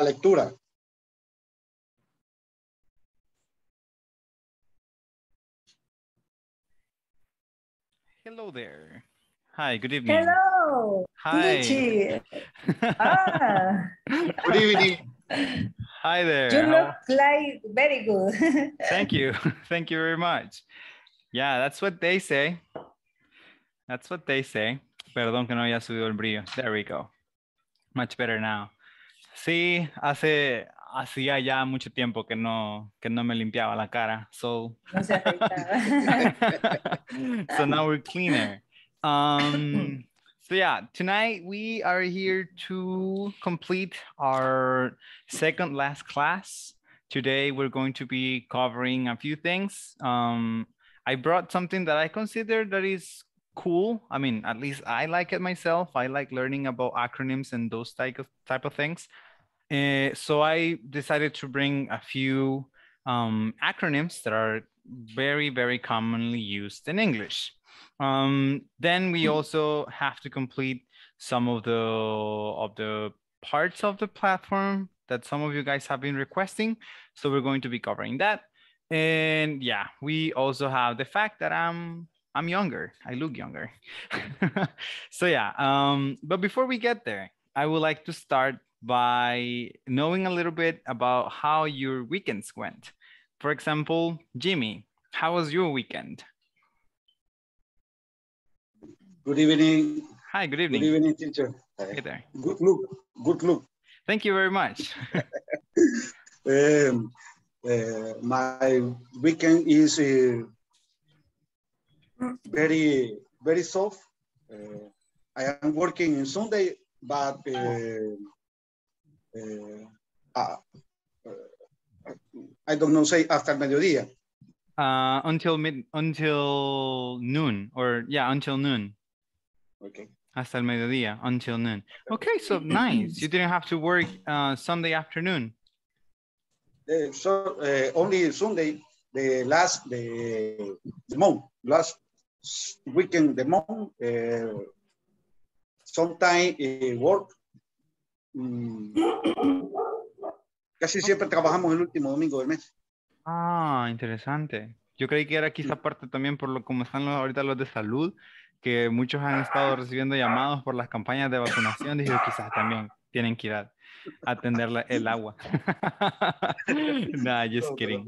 la lectura. Hello there. Hi, good evening. Hello. Hi. ah. good evening. Hi there. You look like very good. Thank you. Thank you very much. Yeah, that's what they say. That's what they say. Perdón que no haya subido el brillo. There we go. Much better now. Sí, hace, hacía ya mucho tiempo que no, que no me limpiaba la cara. So, no se so now we're cleaner. Um, so yeah, tonight we are here to complete our second last class. Today we're going to be covering a few things. Um, I brought something that I consider that is cool. I mean, at least I like it myself. I like learning about acronyms and those type of type of things. Eh, so I decided to bring a few um, acronyms that are very, very commonly used in English. Um, then we hmm. also have to complete some of the of the parts of the platform that some of you guys have been requesting. So we're going to be covering that. And yeah, we also have the fact that I'm I'm younger. I look younger. so yeah. Um, but before we get there, I would like to start by knowing a little bit about how your weekends went. For example, Jimmy, how was your weekend? Good evening. Hi, good evening. Good evening, teacher. Hey there. Good look. Good look. Thank you very much. um, uh, my weekend is uh, very, very soft. Uh, I am working on Sunday, but uh, uh, I don't know, say after mediodía. Uh, until mid, until noon, or yeah, until noon. Okay. Hasta el mediodía, until noon. Okay, so nice. You didn't have to work uh, Sunday afternoon. Uh, so only Sunday, the last the, the month, last weekend the month. Uh, sometime work Mm. Casi siempre trabajamos el último domingo del mes. Ah, interesante. Yo creí que era quizá parte también por lo como están ahorita los de salud, que muchos han estado recibiendo llamados por las campañas de vacunación. Dije, quizás también tienen que ir a atender el agua. No, just kidding.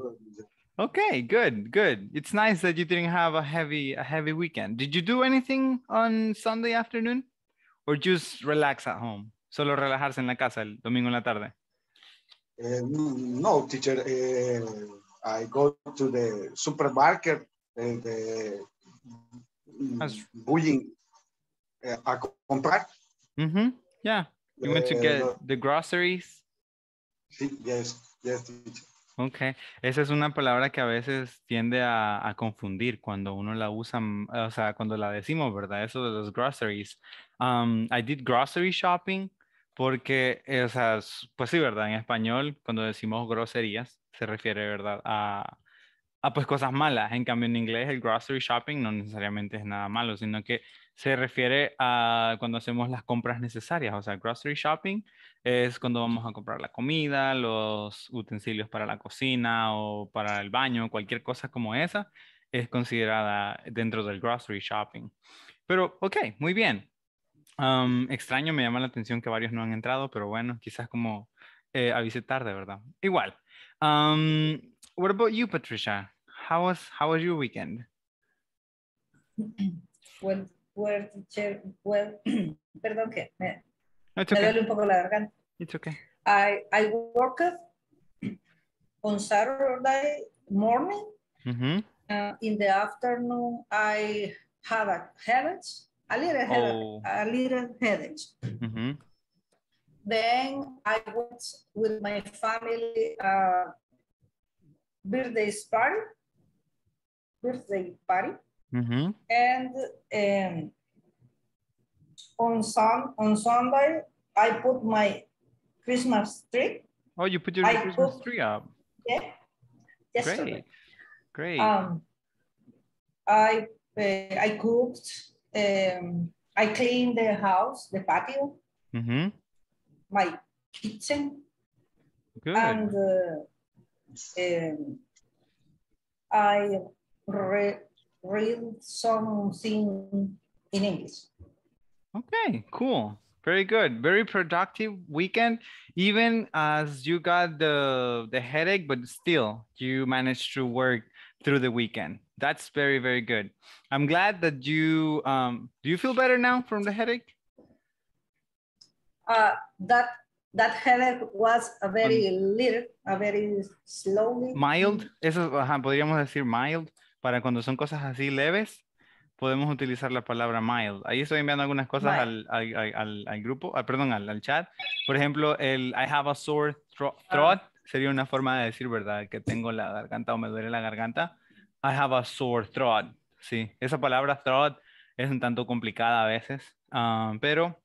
Okay, good, good. It's nice that you didn't have a heavy a heavy weekend. Did you do anything on Sunday afternoon, or just relax at home? solo relajarse en la casa el domingo en la tarde? Eh, mm, no, teacher. Eh, I go to the supermarket eh, mm, and bullying a comprar. Mm Yeah. You went to get the groceries. Yes, yes, teacher. Ok, esa es una palabra que a veces tiende a, confundir cuando uno la usa, mm, o sea, cuando la decimos, ¿verdad? Eso de los groceries. Um, I did grocery shopping, porque, eh, o pues sí, ¿verdad? En español, cuando decimos groserías, se refiere, ¿verdad? A, a pues cosas malas. En cambio, en inglés, el grocery shopping no necesariamente es nada malo, sino que se refiere a cuando hacemos las compras necesarias. O sea, grocery shopping es cuando vamos a comprar la comida, los utensilios para la cocina o para el baño, cualquier cosa como esa es considerada dentro del grocery shopping. Pero, ok, muy bien extraño, me llama la atención que varios no han entrado, pero bueno, quizás como eh, a visitar, tarde, ¿verdad? Igual. what about you, Patricia? How was how was your weekend? Well, well, perdón que me, duele un poco la garganta. It's okay. I, I worked on Saturday morning. Mm-hmm. Uh, in the afternoon, I had a headache. Oh. a little headache, a little headache. Mm -hmm. Then I went with my family uh, birthday party, birthday party, mm -hmm. and um, on some on Sunday I put my Christmas tree. Oh, you put your I Christmas put, tree up. Yeah. Yesterday. Great. Great. Um, I uh, I cooked um, I clean the house, the patio, mm-hmm. my kitchen, Good. and uh, um, I re read something in English. Okay, cool. Very good. Very productive weekend. Even as you got the the headache, but still you managed to work through the weekend. That's very, very good. I'm glad that you, um, do you feel better now from the headache? Uh, that that headache was a very um, little, a very slowly. Mild, eso ajá, podríamos decir mild, para cuando son cosas así leves, podemos utilizar la palabra mild. Ahí estoy enviando algunas cosas al, al, al, al, grupo, ah, perdón, al, chat. Por ejemplo, el I have a sore ah. throat. Uh, sería una forma de decir, ¿verdad? Que tengo la garganta o me duele la garganta. I have a sore throat. Sí, esa palabra throat es un tanto complicada a veces, um, pero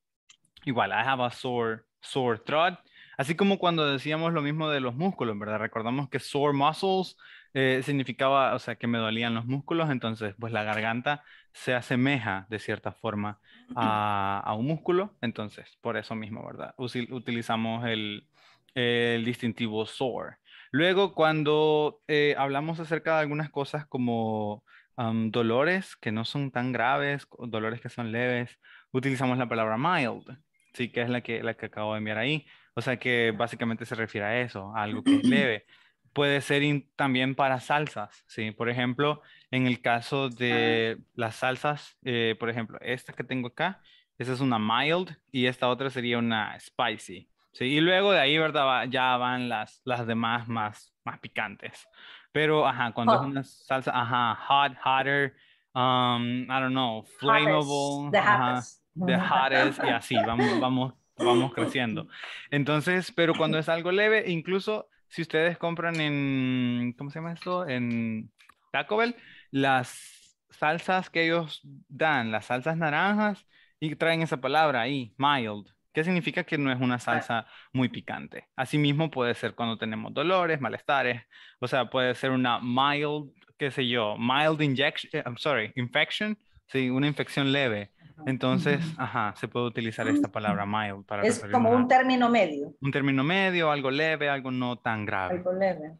igual, I have a sore, sore throat. Así como cuando decíamos lo mismo de los músculos, ¿verdad? Recordamos que sore muscles eh, significaba, o sea, que me dolían los músculos, entonces pues la garganta se asemeja de cierta forma a, un músculo, entonces por eso mismo, ¿verdad? utilizamos el, el distintivo sore. Luego, cuando eh, hablamos acerca de algunas cosas como dolores que no son tan graves, dolores que son leves, utilizamos la palabra mild, sí, que es la que, la que acabo de mirar ahí. O sea que básicamente se refiere a eso, a algo que es leve. Puede ser también para salsas, ¿sí? Por ejemplo, en el caso ah. de las salsas, eh, por ejemplo, esta que tengo acá, esa es una mild y esta otra sería una spicy. Sí, y luego de ahí, ¿verdad? ya van las, las demás más, más picantes. Pero, ajá, cuando es una salsa, ajá, hot, hotter, um, I don't know, flammable, the hottest, the hottest y así, vamos, vamos, vamos creciendo. Entonces, pero cuando es algo leve, incluso si ustedes compran en, ¿cómo se llama esto? En Taco Bell, las salsas que ellos dan, las salsas naranjas, y traen esa palabra ahí, mild. ¿Qué significa que no es una salsa muy picante? Asimismo puede ser cuando tenemos dolores, malestares, o sea, puede ser una mild, qué sé yo, mild injection, eh, I'm sorry, infection, sí, una infección leve. Entonces, ajá, se puede utilizar esta mm. palabra mild para Es como un término medio. Un término medio, algo leve, algo no tan grave. Algo leve.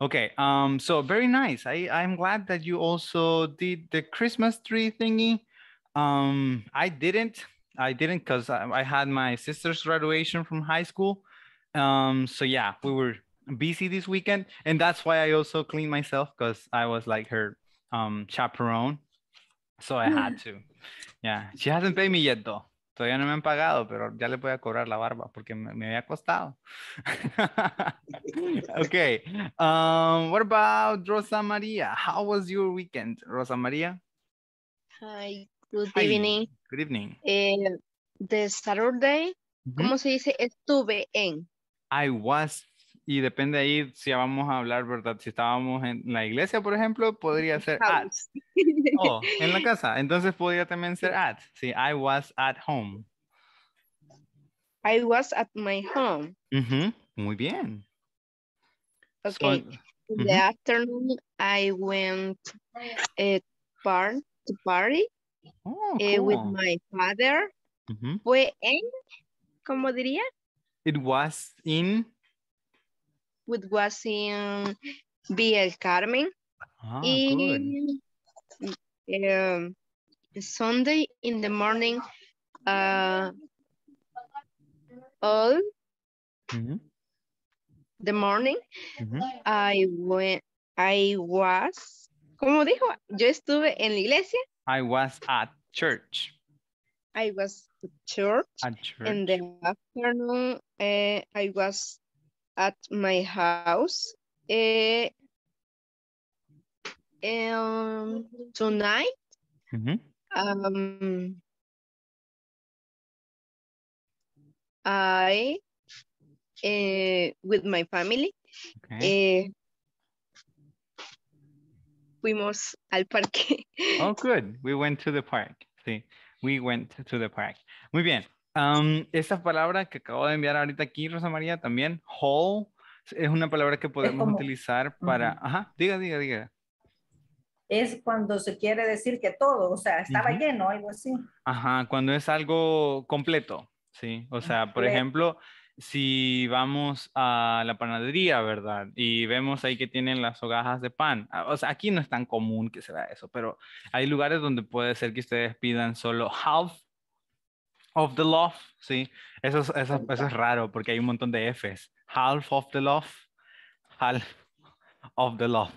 Okay, um, so very nice. I, I'm glad that you also did the Christmas tree thingy. Um, I didn't, I didn't because I, I, had my sister's graduation from high school. Um, so yeah, we were busy this weekend, and that's why I also cleaned myself because I was like her um, chaperone. So I had mm. to. Yeah, she hasn't paid me yet though. Todavía no me han pagado, pero ya le voy a cobrar la barba porque me, me había costado. okay. Um, what about Rosa Maria? How was your weekend, Rosa Maria? Hi, Good evening. Good evening. Eh, the Saturday, ¿cómo se dice? Estuve en. I was. Y depende ahí si vamos a hablar, ¿verdad? Si estábamos en la iglesia, por ejemplo, podría ser at. oh, en la casa. Entonces podría también ser at. Sí, I was at home. I was at my home. Muy bien. Okay. In the afternoon, I went uh, eh, bar, to party. Oh, eh, with my father fue en, ¿cómo diría? It was in. It was in el Carmen. Ah, y, eh, Sunday in the morning, uh, all the morning, I went, I was, como dijo, yo estuve en la iglesia I was at church. I was at church. At church. In the afternoon, uh, I was at my house. Uh, um, tonight, mm -hmm. um, I, uh, with my family, okay. fuimos al parque. Oh, good. We went to the park. Sí, we went to the park. Muy bien. Um, esta palabra que acabo de enviar ahorita aquí, Rosa María, también, hall, es una palabra que podemos utilizar para... Ajá, diga, diga, diga. Es cuando se quiere decir que todo, o sea, estaba lleno, algo así. Ajá, cuando es algo completo, ¿sí? O sea, por ejemplo, si vamos a la panadería, ¿verdad? Y vemos ahí que tienen las hogajas de pan. Ah, o sea, aquí no es tan común que se vea eso, pero hay lugares donde puede ser que ustedes pidan solo half of the loaf, ¿sí? Eso es, eso, es raro porque hay un montón de Fs. Half of the loaf, half of the loaf.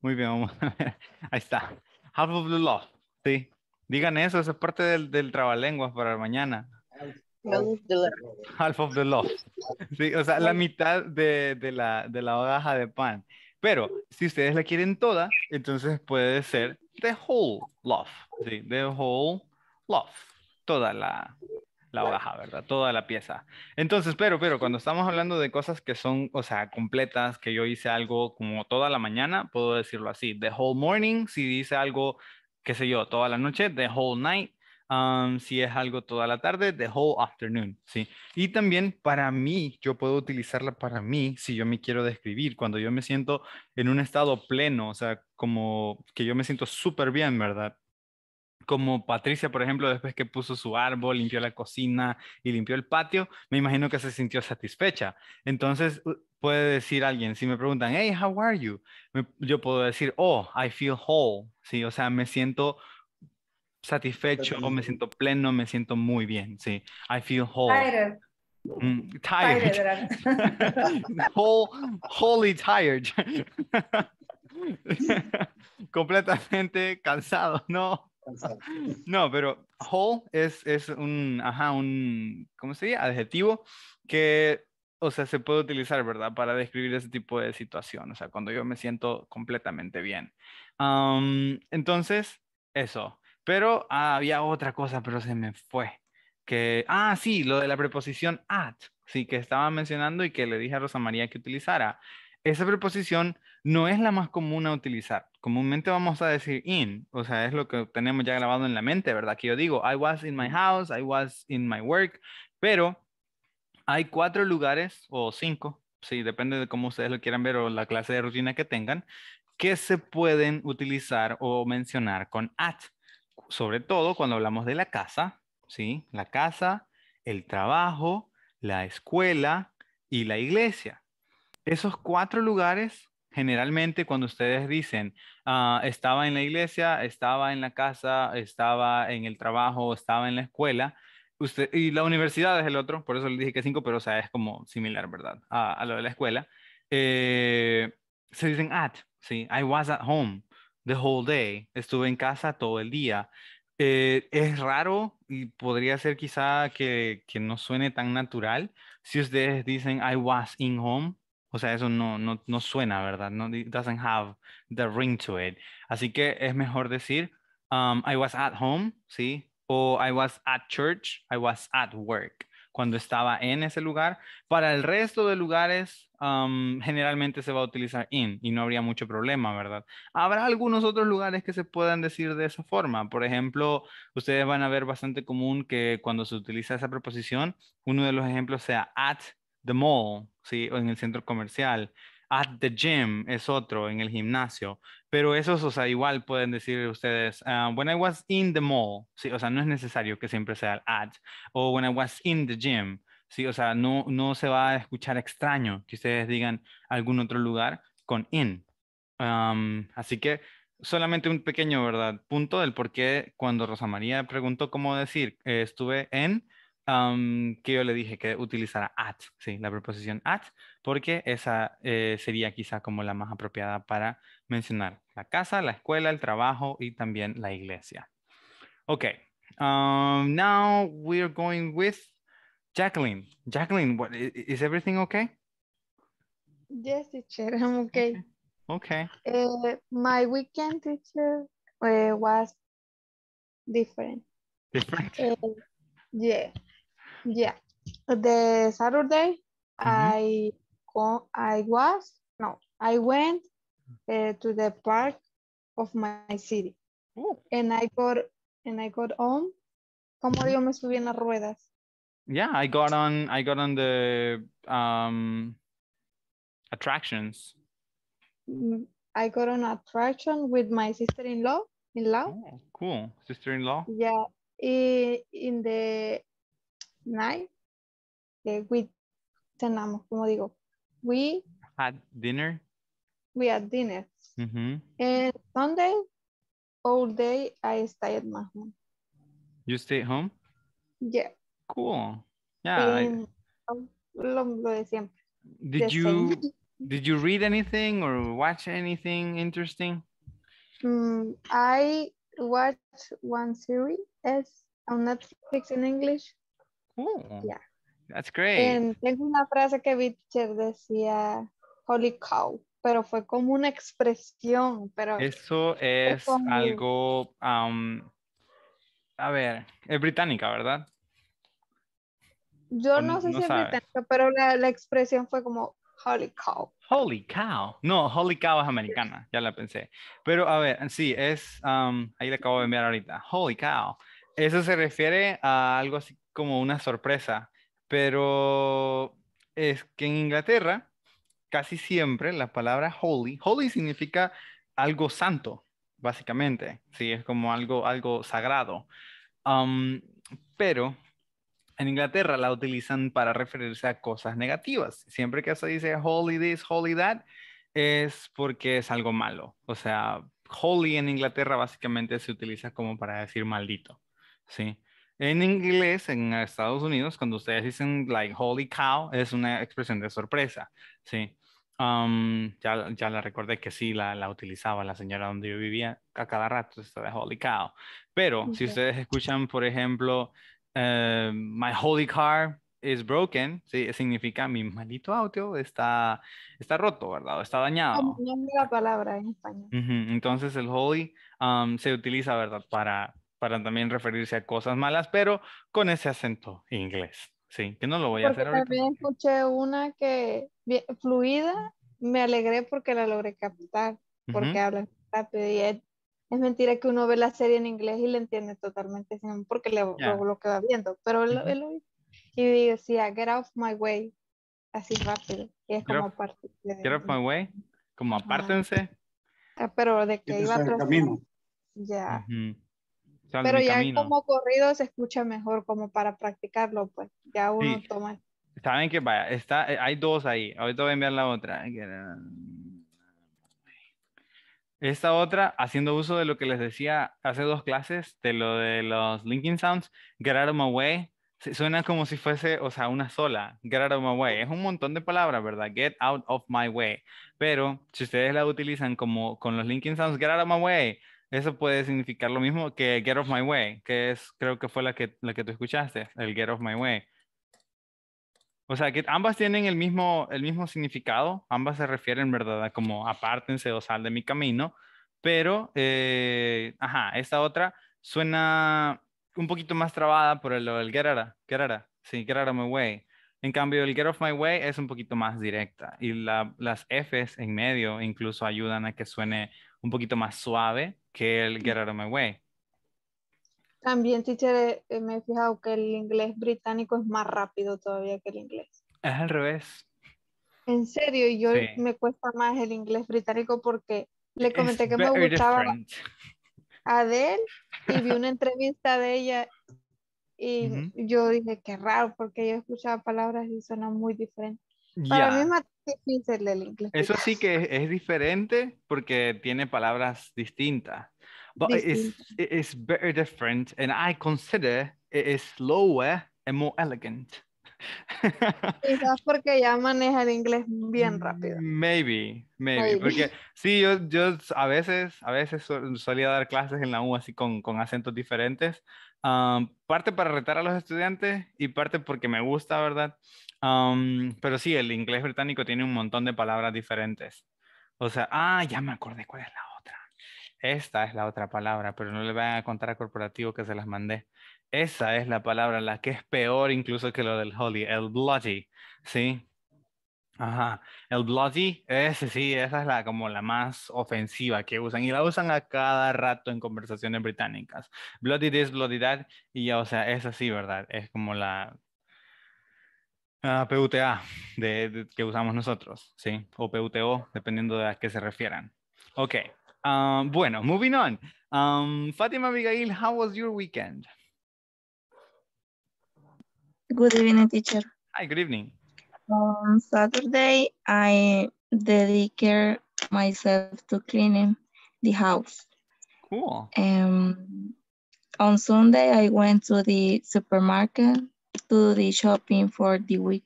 Muy bien, vamos a ver. Ahí está. Half of the loaf, ¿sí? Digan eso, eso es parte del, del trabalenguas para mañana. Half of the loaf. Sí, o sea, la mitad de, de, la, de la de pan. Pero si ustedes la quieren toda, entonces puede ser the whole loaf. Sí, the whole loaf. Toda la, la ¿verdad? Toda la pieza. Entonces, pero, pero cuando estamos hablando de cosas que son, o sea, completas, que yo hice algo como toda la mañana, puedo decirlo así, the whole morning, si hice algo, qué sé yo, toda la noche, the whole night, si es algo toda la tarde, the whole afternoon, ¿sí? Y también para mí, yo puedo utilizarla para mí si yo me quiero describir, cuando yo me siento en un estado pleno, o sea, como que yo me siento súper bien, ¿verdad? Como Patricia, por ejemplo, después que puso su árbol, limpió la cocina y limpió el patio, me imagino que se sintió satisfecha. Entonces, puede decir alguien, si me preguntan, hey, how are you? yo puedo decir, oh, I feel whole, ¿sí? O sea, me siento satisfecho, me siento pleno, me siento muy bien, sí. I feel whole. Tired. Mm, tired. whole, wholly tired. Completamente cansado, ¿no? No, pero whole es, es un, ajá, un, ¿cómo se dice? Adjetivo que, o sea, se puede utilizar, ¿verdad? Para describir ese tipo de situación, o sea, cuando yo me siento completamente bien. entonces, eso. Pero ah, había otra cosa, pero se me fue. Que, ah, sí, lo de la preposición at, sí, que estaba mencionando y que le dije a Rosa María que utilizara. Esa preposición no es la más común a utilizar. Comúnmente vamos a decir in, o sea, es lo que tenemos ya grabado en la mente, ¿verdad? Que yo digo, I was in my house, I was in my work, pero hay cuatro lugares o cinco, sí, depende de cómo ustedes lo quieran ver o la clase de rutina que tengan, que se pueden utilizar o mencionar con at sobre todo cuando hablamos de la casa, ¿sí? La casa, el trabajo, la escuela y la iglesia. Esos cuatro lugares, generalmente cuando ustedes dicen, ah, estaba en la iglesia, estaba en la casa, estaba en el trabajo, estaba en la escuela, usted, y la universidad es el otro, por eso le dije que cinco, pero o sea, es como similar, ¿verdad? A, lo de la escuela. Eh, se dicen at, ¿sí? I was at home the whole day, estuve en casa todo el día. Eh, es raro y podría ser quizá que, no suene tan natural si ustedes dicen I was in home. O sea, eso no, no, suena, ¿verdad? No, it doesn't have the ring to it. Así que es mejor decir um, I was at home, ¿sí? O I was at church, I was at work cuando estaba en ese lugar. Para el resto de lugares, generalmente se va a utilizar in y no habría mucho problema, ¿verdad? Habrá algunos otros lugares que se puedan decir de esa forma. Por ejemplo, ustedes van a ver bastante común que cuando se utiliza esa preposición, uno de los ejemplos sea at the mall, ¿sí? O en el centro comercial. At the gym es otro, en el gimnasio. Pero esos, o sea, igual pueden decir ustedes, ah, when I was in the mall, sí, o sea, no es necesario que siempre sea at, o when I was in the gym, sí, o sea, no, se va a escuchar extraño que ustedes digan algún otro lugar con in. así que solamente un pequeño, ¿verdad? Punto del por qué cuando Rosa María preguntó cómo decir eh, estuve en, que yo le dije que utilizara at, sí, la preposición at, porque esa eh, sería quizá como la más apropiada para mencionar la casa, la escuela, el trabajo y también la iglesia. Ok, um, now we're going with Jacqueline. Jacqueline, what, is everything okay? Yes, teacher, I'm okay. Okay. Eh, my weekend teacher eh, was different. yeah. Yeah. The Saturday mm -hmm. I go, I was no, I went uh, to the park of my city. Oh. And I got and I got on. Como yo mm-hmm. me subí en las ruedas. Yeah, I got on I got on the um attractions. Mm, I got on attraction with my sister-in-law in law. Oh, cool. Sister-in-law? Yeah. In the night eh, we cenamos, como digo, we had dinner. We had dinner. Mm -hmm. And Sunday, all day, I stay at my home. You stay at home? Yeah. Cool. Yeah. And, I... Did you did you read anything or watch anything interesting? Mm, I watched one series on Netflix in English Oh, that's great. Em, tengo una frase que Bitcher decía, holy cow, pero fue como una expresión, pero... Eso es algo, a ver, es británica, ¿verdad? Yo no, sé si es británica, pero la, expresión fue como, holy cow. Holy cow. No, holy cow es americana, ya la pensé. Pero a ver, sí, es, ahí le acabo de enviar ahorita, holy cow. Eso se refiere a algo así como una sorpresa, pero es que en Inglaterra casi siempre la palabra holy, holy significa algo santo, básicamente, sí, es como algo, algo sagrado. Um, pero en Inglaterra la utilizan para referirse a cosas negativas. Siempre que se dice holy this, holy that, es porque es algo malo. O sea, holy en Inglaterra básicamente se utiliza como para decir maldito, ¿sí? En inglés, en Estados Unidos, cuando ustedes dicen like holy cow, es una expresión de sorpresa, ¿sí? Um, ya, ya, la recordé que sí, la, la, utilizaba la señora donde yo vivía a cada rato, esta de holy cow. Pero si ustedes escuchan, por ejemplo, eh, my holy car is broken, ¿sí? significa mi maldito auto está, está roto, ¿verdad? está dañado. No, la palabra en español. Entonces el holy um, se utiliza, ¿verdad? Para para también referirse a cosas malas, pero con ese acento inglés. Sí, que no lo voy a hacer ahorita. También escuché una que fluida, me alegré porque la logré captar, porque habla rápido y es, mentira que uno ve la serie en inglés y la entiende totalmente, porque luego lo, que va viendo, pero él, lo y decía, get off my way, así rápido, y es como aparte. Get off my way, como apártense. Ah, pero de que iba a Ya. Pero ya como corrido se escucha mejor, como para practicarlo, pues ya uno toma. Saben que vaya, está, eh, hay dos ahí. Ahorita voy a enviar la otra. Esta otra, haciendo uso de lo que les decía hace dos clases, de lo de los linking sounds, get out of my way, suena como si fuese, o sea, una sola, get out of my way. Es un montón de palabras, ¿verdad? Get out of my way. Pero si ustedes la utilizan como con los linking sounds, get out of my way, eso puede significar lo mismo que Get Off My Way, que es, creo que fue la que, la que tú escuchaste, el Get Off My Way. O sea, que ambas tienen el mismo, el mismo significado, ambas se refieren, ¿verdad?, a como apártense o sal de mi camino, pero, eh, ajá, esta otra suena un poquito más trabada por el, el Get Out, sí, Get of My Way. En cambio, el Get Off My Way es un poquito más directa y las Fs en medio incluso ayudan a que suene un poquito más suave que el Get Out of My Way. También, teacher, eh, me he fijado que el inglés británico es más rápido todavía que el inglés. Es al revés. En serio, y yo me cuesta más el inglés británico porque le comenté que me gustaba a Adele y vi una entrevista de ella y yo dije qué raro porque yo escuchaba palabras y sonan muy diferentes. Para mí es difícil el inglés. Eso sí que es, diferente porque tiene palabras distintas. But is, very different and I consider it is lower and more elegant. Quizás porque ya maneja el inglés bien rápido. Maybe, maybe. maybe. Porque sí, yo, yo, a veces, a veces solía dar clases en la U así con, con acentos diferentes parte para retar a los estudiantes y parte porque me gusta, ¿verdad? pero sí, el inglés británico tiene un montón de palabras diferentes. O sea, ah, ya me acordé cuál es la otra. Esta es la otra palabra, pero no le vayan a contar a corporativo que se las mandé. Esa es la palabra, la que es peor incluso que lo del holy, el bloody, ¿sí? Ajá, el bloody, ese sí, esa es la como la más ofensiva que usan y la usan a cada rato en conversaciones británicas. Bloody this, bloody that, y ya, o sea, es así, ¿verdad? Es como la ah, PUTA de, que usamos nosotros, ¿sí? O PUTO, dependiendo de a qué se refieran. Ok, ah, bueno, moving on. Um, Fátima Abigail, how was your weekend? Good evening, teacher. Hi, good evening. On Saturday, I dedicate myself to cleaning the house. Cool. Um, on Sunday, I went to the supermarket to the shopping for the week.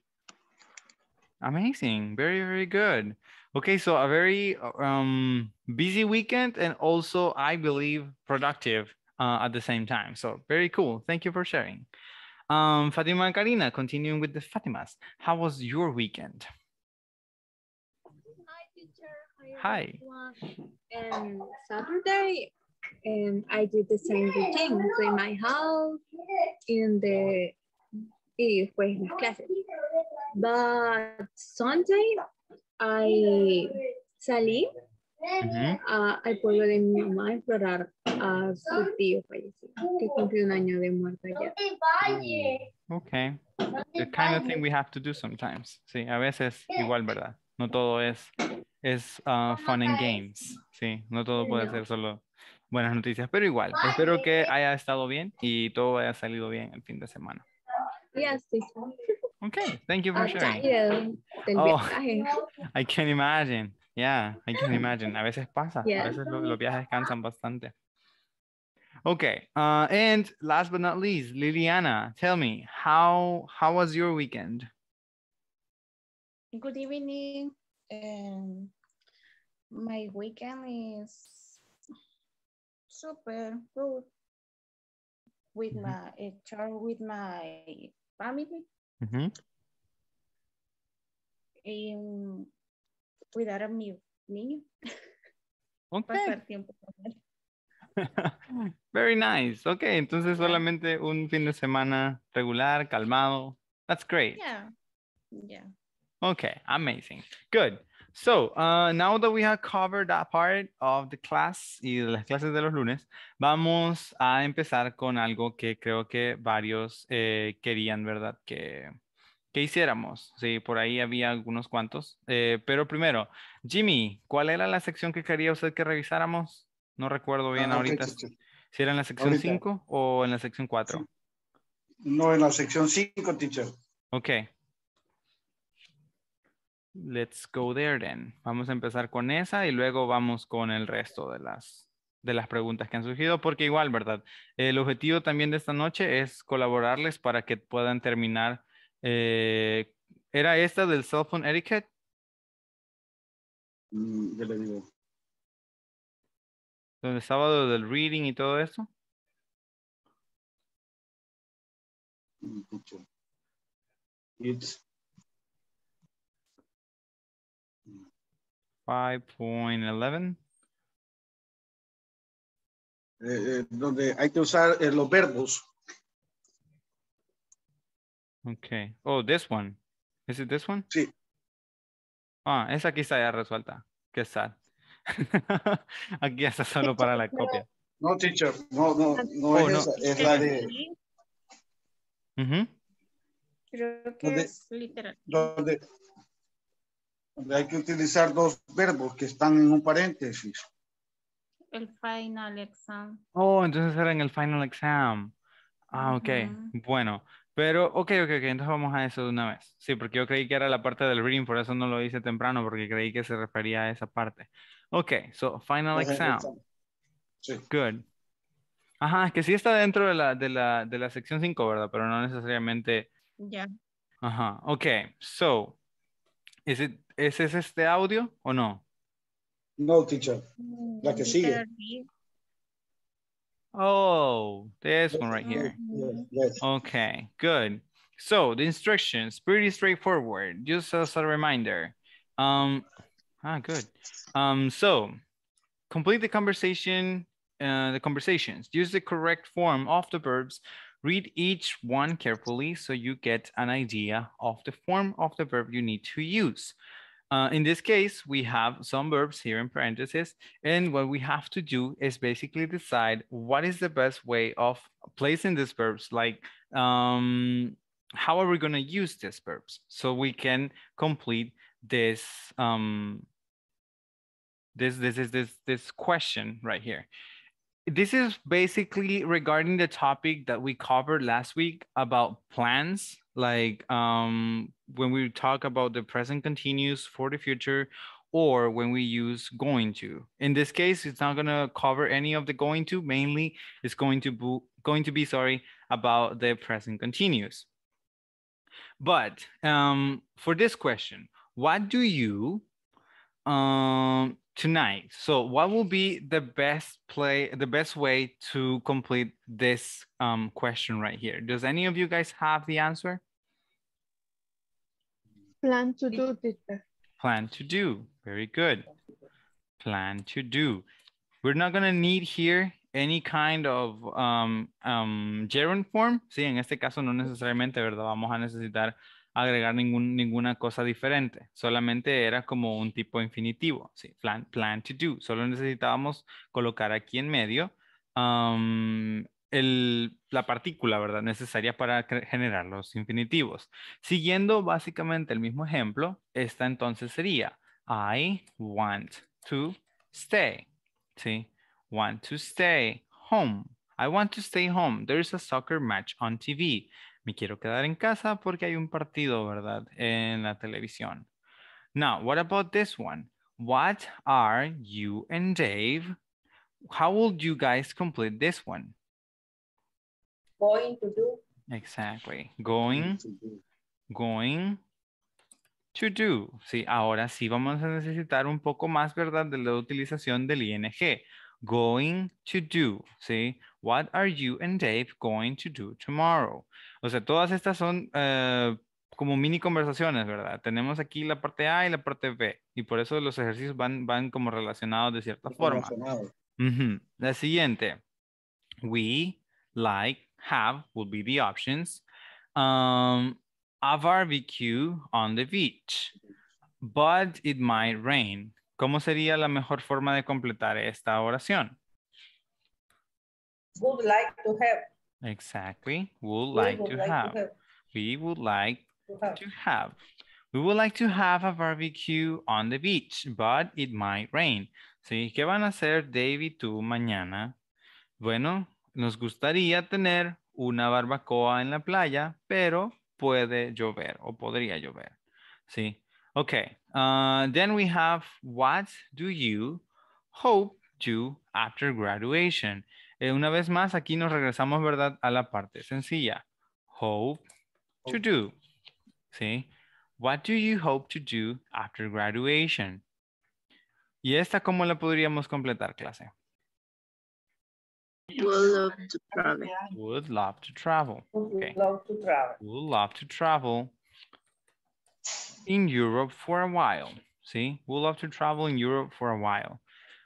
Amazing. Very, very good. Okay, so a very um, busy weekend and also, I believe, productive uh, at the same time. So very cool. Thank you for sharing. Um, Fatima and Karina, continuing with the Fatimas, how was your weekend? Hi, teacher. Hi. Hi. Um, Saturday, and I did the same routine, clean my house, in the eh, y But Sunday, I salí Uh -huh. al pueblo de mi mamá a explorar a su tío fallecido, que cumplió un año de muerte allá. Oh. Okay. The kind of thing we have to do sometimes. Sí, a veces igual, ¿verdad? No todo es, es uh, fun and games. Sí, no todo puede ser solo buenas noticias, pero igual. Espero que haya estado bien y todo haya salido bien el fin de semana. Yes, sí. Okay, thank you for ah, sharing. Oh, I can imagine. Yeah, I can imagine. A veces pasa. Yeah. A veces los, los viajes cansan bastante. Okay. Uh, and last but not least, Liliana, tell me how how was your weekend? Good evening. Um, my weekend is super good with mm -hmm. my eh, with my family. Mm -hmm. Um, cuidar a mi niño. Okay. Pasar tiempo Very nice. Ok, entonces solamente un fin de semana regular, calmado. That's great. Yeah. Yeah. Okay, amazing. Good. So, uh, now that we have covered that part of the class y las clases de los lunes, vamos a empezar con algo que creo que varios eh, querían, ¿verdad? Que, ¿Qué hiciéramos? Sí, por ahí había algunos cuantos. Eh, pero primero, Jimmy, ¿cuál era la sección que quería usted que revisáramos? No recuerdo bien ah, ahorita. Si era en la sección 5 o en la sección 4. No, en la sección 5, teacher. Ok. Let's go there then. Vamos a empezar con esa y luego vamos con el resto de las, de las preguntas que han surgido, porque igual, ¿verdad? El objetivo también de esta noche es colaborarles para que puedan terminar eh, ¿Era esta del cell etiquette? Mm, donde sábado del reading y todo eso. Mm, It's 5.11. Eh, eh, donde hay que usar los verbos. Okay. Oh, this one. Is it this one? Sí. Ah, esa quizá ya resuelta. Qué sad. Aquí está solo para la copia. No, teacher. No, no, no oh, es Es la de... Creo que es literal. Donde, hay que utilizar dos verbos que están en un paréntesis. El final exam. Oh, entonces era en el final exam. Ah, ok. Bueno, pero, ok, ok, entonces vamos a eso de una vez. Sí, porque yo creí que era la parte del reading, por eso no lo hice temprano, porque creí que se refería a esa parte. Ok, so, final exam. Sí. Good. Ajá, es que sí está dentro de la, de sección 5, ¿verdad? Pero no necesariamente. Ya. Ajá, ok, so, is it, ¿es, e, es este audio o no? No, teacher, la mm, que sigue. Oh, this one right here. Yes, Okay, good. So the instructions, pretty straightforward, just as a reminder. Um, ah, good. Um, so complete the conversation, uh, the conversations, use the correct form of the verbs, read each one carefully so you get an idea of the form of the verb you need to use. Uh, in this case, we have some verbs here in parentheses, and what we have to do is basically decide what is the best way of placing these verbs, like um, how are we going to use these verbs so we can complete this um, this this is this this question right here this is basically regarding the topic that we covered last week about plans like um, when we talk about the present continuous for the future or when we use going to in this case it's not going to cover any of the going to mainly it's going to be going to be sorry about the present continuous. but um, for this question what do you um, tonight. So what will be the best play, the best way to complete this um, question right here? Does any of you guys have the answer? Plan to do, teacher. Plan to do, very good. Plan to do. We're not gonna need here any kind of um, um, gerund form. Sí, en este caso no necesariamente, ¿verdad? Vamos a necesitar agregar ningún, ninguna cosa diferente, solamente era como un tipo infinitivo, ¿sí? plan, to do, solo necesitábamos colocar aquí en medio la partícula, ¿verdad? Necesaria para generar los infinitivos. Siguiendo básicamente el mismo ejemplo, esta entonces sería I want to stay, ¿sí? Want to stay home. I want to stay home. There is a soccer match on TV quiero quedar en casa porque hay un partido, ¿verdad? En la televisión. Now, what about this one? What are you and Dave? How will you guys complete this one? Going to do. Exactly. Going, going to do. Sí, ahora sí vamos a necesitar un poco más, ¿verdad? De la utilización del ING going to do, ¿sí? What are you and Dave going to do tomorrow? O sea, todas estas son eh, como mini conversaciones, ¿verdad? Tenemos aquí la parte A y la parte B, y por eso los ejercicios van, van como relacionados de cierta forma. La siguiente. We, like, have, will be the options. Um, a barbecue on the beach, but it might rain. ¿Cómo sería la mejor forma de completar esta oración? Would like to have. Exactly. Would like, to, have. We would like to have. We would like to have a barbecue on the beach, but it might rain. ¿Sí? ¿Qué van a hacer David tú mañana? Bueno, nos gustaría tener una barbacoa en la playa, pero puede llover o podría llover. ¿Sí? Okay. Uh, then we have, what do you hope to after graduation? Eh, una vez más, aquí nos regresamos, ¿verdad? A la parte sencilla. Hope, to do. ¿Sí? What do you hope to do after graduation? ¿Y esta cómo la podríamos completar, clase? Would love to travel. Would love to travel. Would love to travel in Europe for a while. ¿Sí? Would love to travel in Europe for a while.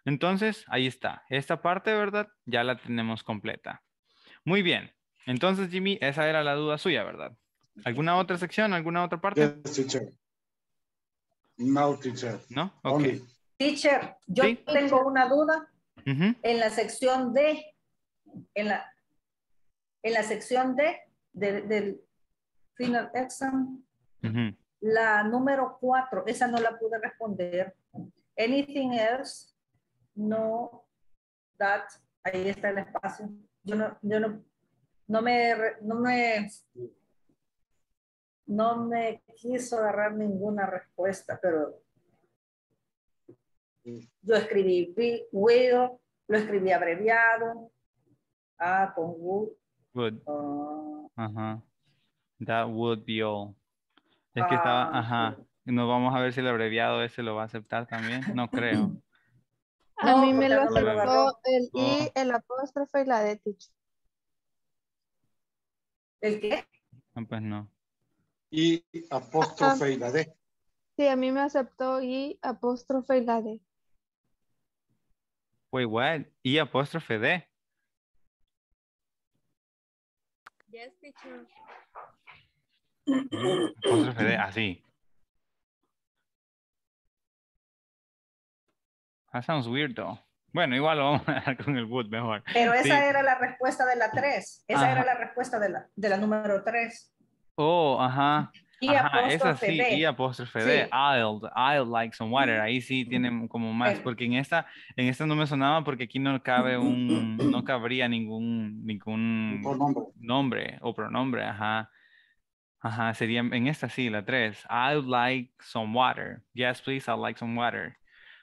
Entonces, ahí está. Esta parte, ¿verdad? Ya la tenemos completa. Muy bien. Entonces, Jimmy, esa era la duda suya, ¿verdad? ¿Alguna otra sección? ¿Alguna otra parte? Yes, teacher. No, teacher. ¿No? Teacher, yo tengo una duda. En la sección D, en la, en la sección D del final exam, la número cuatro, esa no la pude responder. Anything else? No, that, ahí está el espacio. Yo no, yo no, me, no me, no me quiso agarrar ninguna respuesta, pero yo escribí will, lo escribí abreviado. Ah, con would. uh -huh. That would be all. Es que estaba, ah, ajá, nos vamos a ver si el abreviado ese lo va a aceptar también, no creo. A mí me lo aceptó el oh. I, el apóstrofe y la D, ticho. ¿El qué? No, pues no. I, apóstrofe y la D. Sí, a mí me aceptó I, apóstrofe y la D. Wait, what? I, apóstrofe D. Yes, teacher. Mm, mm. así. That sounds weird, though. Bueno, igual lo vamos a dejar con el wood, mejor. Pero esa era la respuesta de la 3. Esa era la respuesta de la, de la número 3. Oh, ajá. Y ajá, esa sí, y apóstrofe I'll, I'll like some water. Ahí sí tienen como más, porque en esta, en esta no me sonaba porque aquí no cabe un, no cabría ningún, ningún nombre o pronombre, ajá. Ajá, sería en esta sí, la tres. I'd like some water. Yes, please, I'd like some water.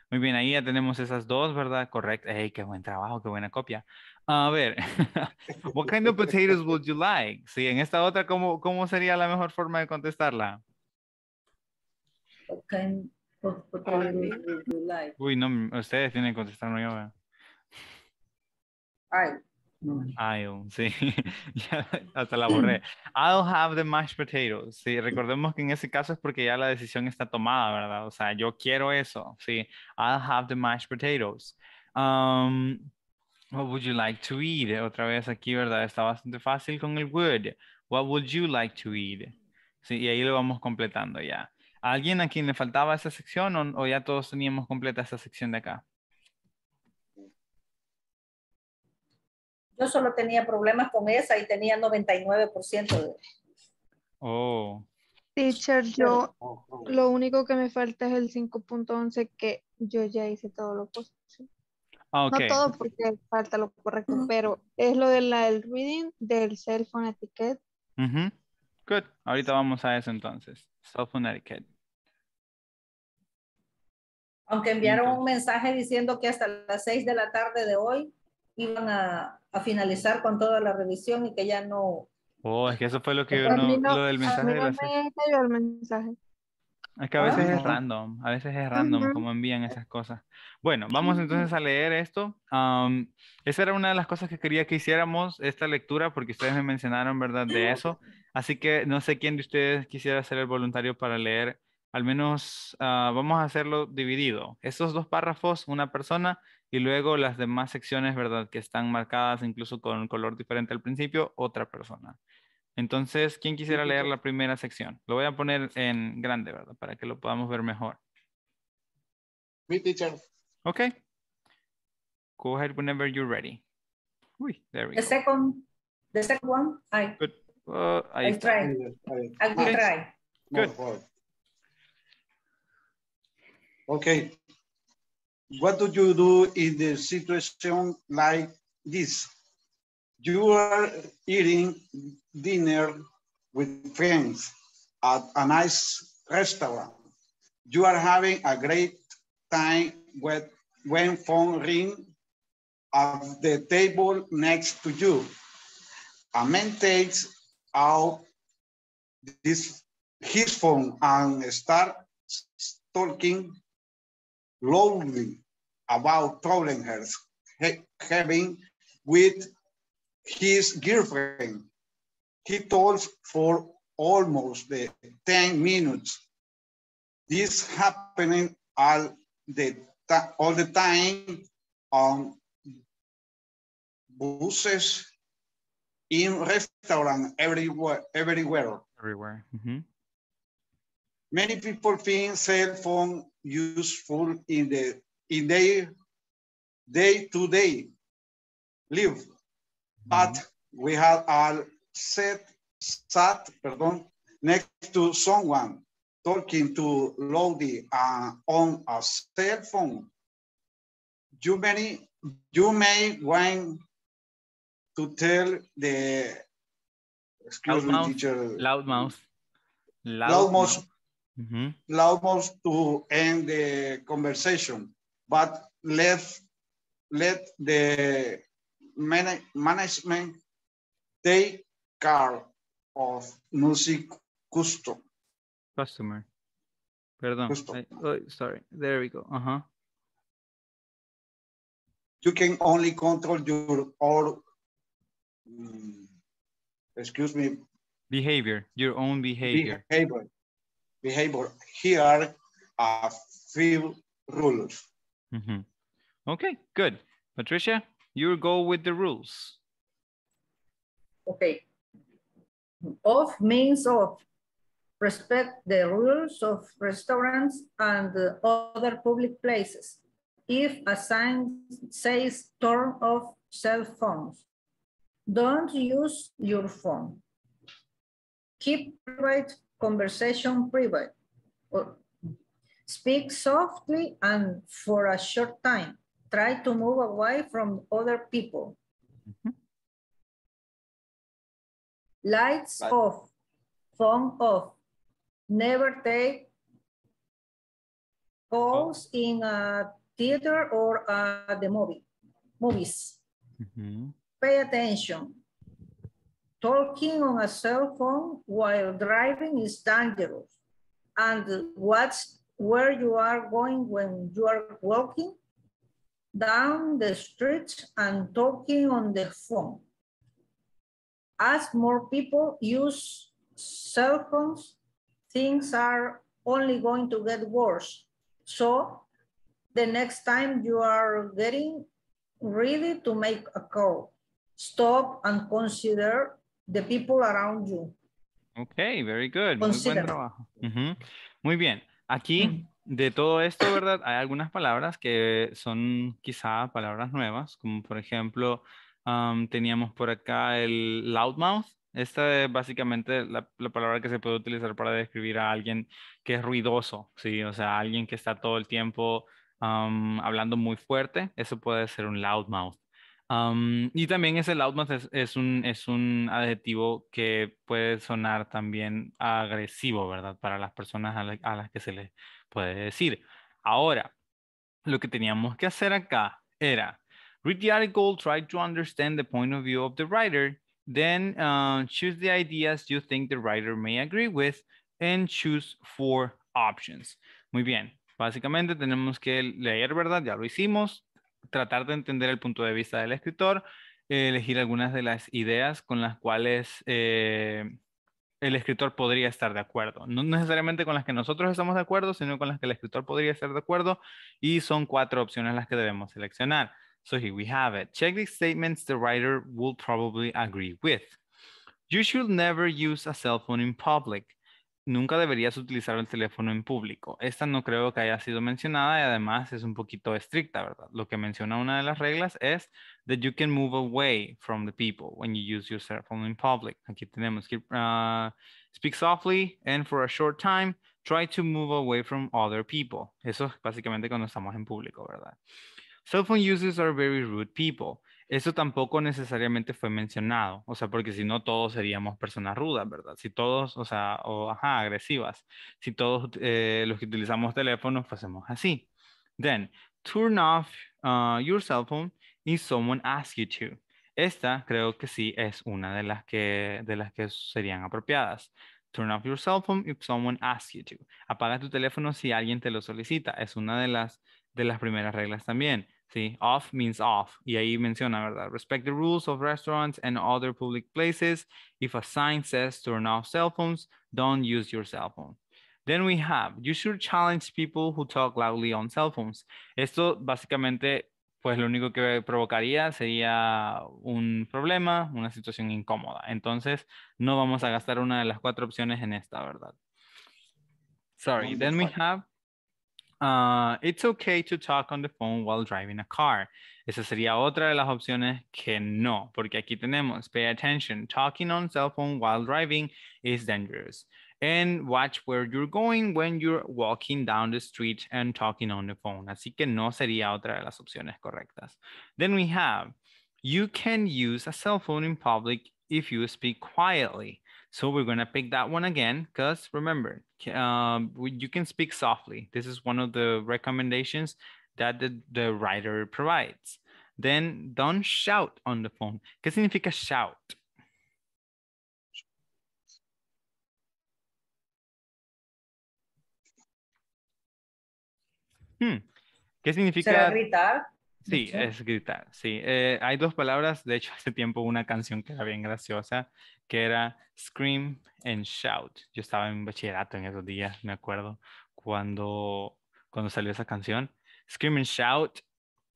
Muy bien, ahí ya tenemos esas dos, ¿verdad? Correcto. ¡Ey, qué buen trabajo, qué buena copia! A ver, what kind of potatoes would you like? Sí, en esta otra, ¿cómo, cómo sería la mejor forma de contestarla? kind of potatoes would you like? Uy, no, ustedes tienen que contestar, no yo. No. sí. hasta la borré. I'll have the mashed potatoes. Sí, recordemos que en ese caso es porque ya la decisión está tomada, ¿verdad? O sea, yo quiero eso. Sí, I'll have the mashed potatoes. Um, what would you like to eat? Eh, otra vez aquí, ¿verdad? Está bastante fácil con el would. What would you like to eat? Sí, y ahí lo vamos completando ya. ¿Alguien a quien le faltaba esa sección o, o ya todos teníamos completa esa sección de acá? no solo tenía problemas con esa y tenía 99% de... Oh. Teacher, yo lo único que me falta es el 5.11 que yo ya hice todo lo posible. Ah, No todo porque falta lo correcto, pero es lo del de reading del cell phone etiquette. Good. Ahorita vamos a eso entonces. Cell phone etiquette. Aunque enviaron un mensaje diciendo que hasta las 6 de la tarde de hoy iban a, a finalizar con toda la revisión y que ya no... Oh, es que eso fue lo que lo del mensaje. De la... Es que a veces es ah. random, a veces es random cómo como envían esas cosas. Bueno, vamos entonces a leer esto. esa era una de las cosas que quería que hiciéramos esta lectura porque ustedes me mencionaron, ¿verdad? De eso. Así que no sé quién de ustedes quisiera ser el voluntario para leer. Al menos ah, vamos a hacerlo dividido. Esos dos párrafos, una persona y luego las demás secciones, ¿verdad? Que están marcadas incluso con color diferente al principio, otra persona. Entonces, ¿quién quisiera leer la primera sección? Lo voy a poner en grande, ¿verdad? Para que lo podamos ver mejor. Mi teacher. Ok. Go ahead whenever you're ready. Uy, there we the Second, the second one, oh, I. try. I try. Okay. what do you do in the situation like this? You are eating dinner with friends at a nice restaurant. You are having a great time with, when phone ring at the table next to you. A man takes out this, his phone and starts talking loudly about problems having with his girlfriend. He talks for almost the 10 minutes. This happening all the, all the time on buses, in restaurant, everywhere. Everywhere. everywhere. Mm -hmm. Many people think cell phone useful in the in their day-to-day -day live. Mm-hmm. But we have all set, sat, pardon, next to someone talking to Lodi uh, on a cell phone. You may, you may want to tell the excuse loud me, teacher. Loudmouth. Loudmouth. mouth. Mm -hmm. Loudmouth to end the conversation but let, let the man management take care of music custom. Customer. Perdón. Custom. I, oh, sorry. There we go. Uh-huh. You can only control your own. Mm, excuse me. Behavior, your own behavior. Behavior. Behavior. Here are a few rules. Mm -hmm. Okay, good. Patricia, you go with the rules. Okay. Of means of respect the rules of restaurants and other public places. If a sign says turn off cell phones, don't use your phone. Keep private conversation private. Speak softly and for a short time. Try to move away from other people. Mm -hmm. Lights Light. off, phone off. Never take calls oh. in a theater or uh, the movie, movies. Mm -hmm. Pay attention. Talking on a cell phone while driving is dangerous. And what's where you are going when you are walking down the street and talking on the phone. As more people use cell phones, things are only going to get worse. So the next time you are getting ready to make a call, stop and consider the people around you. Okay, very good. Muy, buen trabajo. Uh -huh. Muy bien. Aquí, de todo esto, ¿verdad? Hay algunas palabras que son quizá palabras nuevas, como por ejemplo, teníamos por acá el loudmouth. Esta es básicamente la, palabra que se puede utilizar para describir a alguien que es ruidoso, ¿sí? O sea, alguien que está todo el tiempo hablando muy fuerte, eso puede ser un loudmouth y también ese loudmouth es, es, un, es un adjetivo que puede sonar también agresivo, ¿verdad? Para las personas a, las que se les puede decir. Ahora, lo que teníamos que hacer acá era read the article, try to understand the point of view of the writer, then uh, choose the ideas you think the writer may agree with, and choose four options. Muy bien, básicamente tenemos que leer, ¿verdad? Ya lo hicimos tratar de entender el punto de vista del escritor, eh, elegir algunas de las ideas con las cuales eh, el escritor podría estar de acuerdo. No necesariamente con las que nosotros estamos de acuerdo, sino con las que el escritor podría estar de acuerdo. Y son cuatro opciones las que debemos seleccionar. So here we have it. Check the statements the writer will probably agree with. You should never use a cell phone in public nunca deberías utilizar el teléfono en público. Esta no creo que haya sido mencionada y además es un poquito estricta, ¿verdad? Lo que menciona una de las reglas es that you can move away from the people when you use your cell phone in public. Aquí tenemos que uh, speak softly and for a short time try to move away from other people. Eso es básicamente cuando estamos en público, ¿verdad? Cell phone users are very rude people. Eso tampoco necesariamente fue mencionado, o sea, porque si no todos seríamos personas rudas, ¿verdad? Si todos, o sea, o ajá, agresivas, si todos eh, los que utilizamos teléfonos hacemos así. Then, turn off uh, your cell phone if someone asks you to. Esta creo que sí es una de las que, de las que serían apropiadas. Turn off your cell phone if someone asks you to. Apaga tu teléfono si alguien te lo solicita. Es una de las, de las primeras reglas también. Sí, off means off. Y ahí menciona, ¿verdad? Respect the rules of restaurants and other public places. If a sign says turn off cell phones, don't use your cell phone. Then we have, you should challenge people who talk loudly on cell phones. Esto básicamente, pues lo único que provocaría sería un problema, una situación incómoda. Entonces, no vamos a gastar una de las cuatro opciones en esta, ¿verdad? Sorry, then we have Uh, it's okay to talk on the phone while driving a car. Esa sería otra de las opciones que no, porque aquí tenemos, pay attention, talking on cell phone while driving is dangerous. And watch where you're going when you're walking down the street and talking on the phone. Así que no sería otra de las opciones correctas. Then we have, you can use a cell phone in public if you speak quietly. So we're gonna pick that one again, because remember, um, you can speak softly. This is one of the recommendations that the, the writer provides. Then don't shout on the phone. ¿Qué significa shout? Hmm. ¿Qué significa? ¿Será gritar? Sí, es gritar, sí. Eh, hay dos palabras, de hecho hace tiempo una canción que era bien graciosa, que era Scream and Shout. Yo estaba en bachillerato en esos días, me acuerdo, cuando, cuando salió esa canción. Scream and Shout.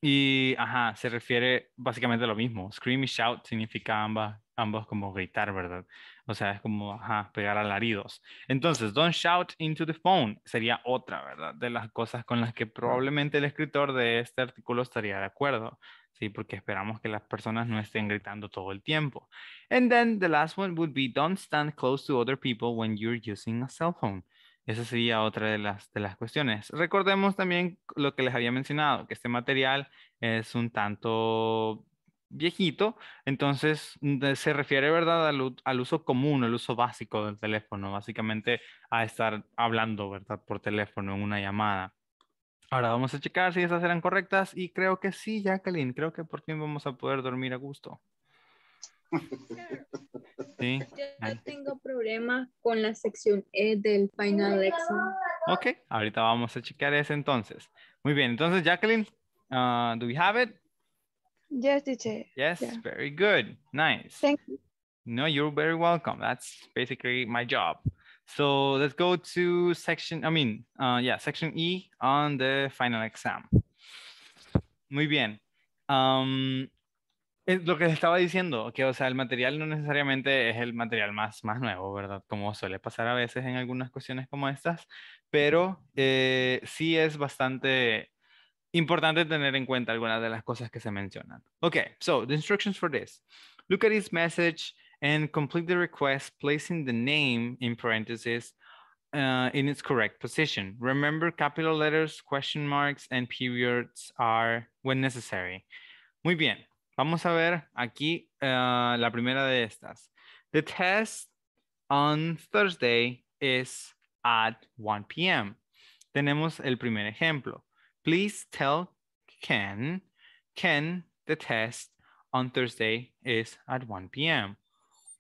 Y, ajá, se refiere básicamente a lo mismo. Scream y shout significa ambas, ambos como gritar, ¿verdad? O sea, es como, ajá, pegar alaridos. Entonces, don't shout into the phone sería otra, ¿verdad? De las cosas con las que probablemente el escritor de este artículo estaría de acuerdo. ¿sí? Porque esperamos que las personas no estén gritando todo el tiempo. And then the last one would be don't stand close to other people when you're using a cell phone. Esa sería otra de las, de cuestiones. Recordemos también lo que les había mencionado, que este material es un tanto viejito, entonces mm, se refiere, ¿verdad?, al, uso común, al uso básico del teléfono, básicamente a estar hablando, ¿verdad?, por teléfono en una llamada. Ahora vamos a checar si esas eran correctas y creo que sí, Jacqueline, creo que por fin vamos a poder dormir a gusto. Sí. Yo tengo problemas con la sección E del final exam. Ok, ahorita vamos a checar ese entonces. Muy bien, entonces Jacqueline, uh, do we have it? Yes, teacher. Yes, very good. Nice. Thank you. No, you're very welcome. That's basically my job. So let's go to section, I mean, uh, yeah, section E on the final exam. Muy bien. Um, es lo que estaba diciendo, que o sea, el material no necesariamente es el material más, más nuevo, ¿verdad? Como suele pasar a veces en algunas cuestiones como estas, pero eh, sí es bastante importante tener en cuenta algunas de las cosas que se mencionan. Ok, so the instructions for this. Look at this message and complete the request placing the name in parentheses uh, in its correct position. Remember capital letters, question marks, and periods are when necessary. Muy bien. Vamos a ver aquí uh, la primera de estas. The test on Thursday is at 1 p.m. Tenemos el primer ejemplo. Please tell Ken, Ken, the test on Thursday is at 1 p.m.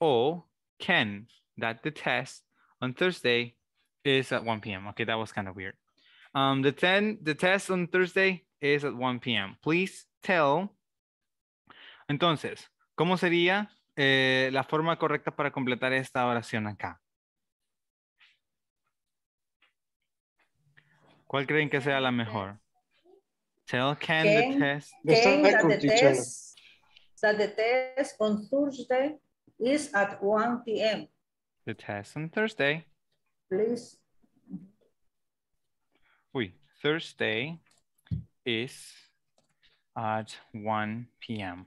O can that the test on Thursday is at 1 p.m. Okay, that was kind of weird. Um, the ten, the test on Thursday is at 1 p.m. Please tell. Entonces, ¿cómo sería eh, la forma correcta para completar esta oración acá? ¿Cuál creen que sea la mejor? Tell can, the test. Can that the test that the test on Thursday is at 1 p.m. The test on Thursday. Please. Uy, Thursday is at 1 p.m.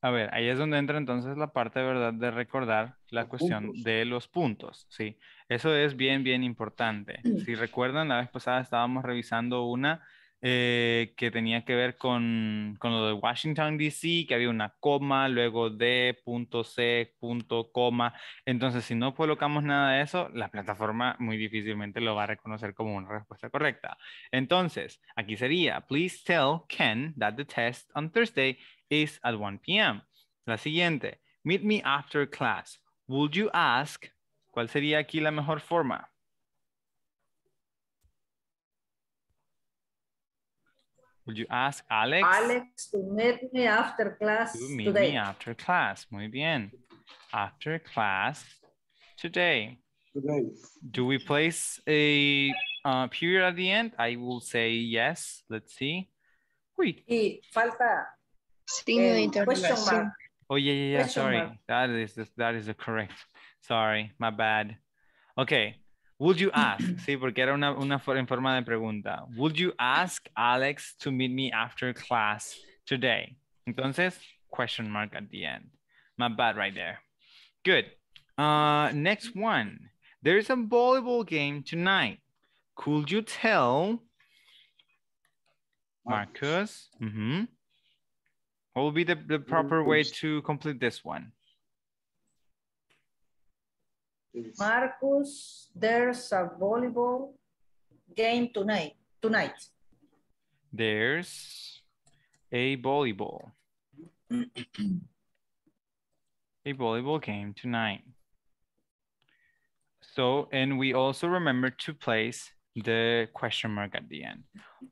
A ver, ahí es donde entra entonces la parte de verdad de recordar la cuestión de los puntos, ¿sí? Eso es bien, bien importante. Si recuerdan, la vez pasada estábamos revisando una eh, que tenía que ver con, con lo de Washington, D.C., que había una coma, luego de punto C, coma. Entonces, si no colocamos nada de eso, la plataforma muy difícilmente lo va a reconocer como una respuesta correcta. Entonces, aquí sería, please tell Ken that the test on Thursday is at 1 p.m. La siguiente, meet me after class. Would you ask? ¿Cuál sería aquí la mejor forma? Would you ask Alex? Alex to meet me after class to meet today. me after class. Muy bien. After class today. Today. Do we place a uh, period at the end? I will say yes. Let's see. Uy. Y falta eh, Oh yeah, yeah, yeah. Question Sorry, mark. that is that is correct. Sorry, my bad. Okay. Would you ask? Sí, porque era una, una en forma de pregunta. Would you ask Alex to meet me after class today? Entonces, question mark at the end. My bad right there. Good. Uh, next one. There is a volleyball game tonight. Could you tell Marcus? Mm -hmm. What would be the, the proper way to complete this one? Marcus, there's a volleyball game tonight. Tonight. There's a volleyball. a volleyball game tonight. So, and we also remember to place the question mark at the end.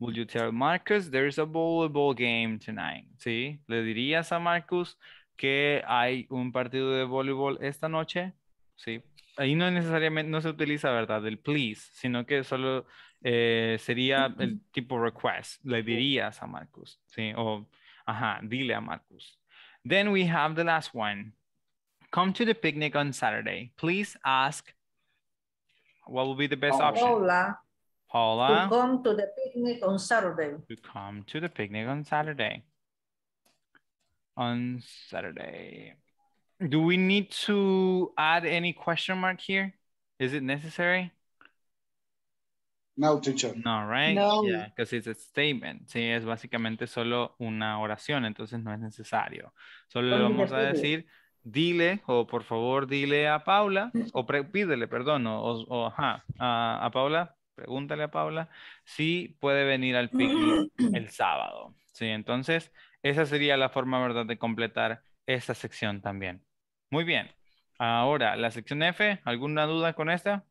Would you tell Marcus there's a volleyball game tonight? ¿Sí? ¿Le dirías a Marcus que hay un partido de voleibol esta noche? Sí ahí no necesariamente no se utiliza, ¿verdad? El please, sino que solo eh, sería el tipo request. Le dirías a Marcus, ¿sí? O, ajá, dile a Marcus. Then we have the last one. Come to the picnic on Saturday. Please ask what will be the best option. Paula. Paula. come to the picnic on Saturday. come to the picnic on Saturday. On Saturday do we need to add any question mark here? Is it necessary? No, teacher. No, right? No. Yeah, because it's a statement. Sí, es básicamente solo una oración, entonces no es necesario. Solo vamos a decir, dile, o por favor dile a Paula, o pídele, perdón, o, ajá, a, Paula, pregúntale a Paula si puede venir al picnic el sábado. Sí, entonces esa sería la forma, ¿verdad?, de completar esta sección también. Muy bien. Ahora, la sección F, ¿alguna duda con esta?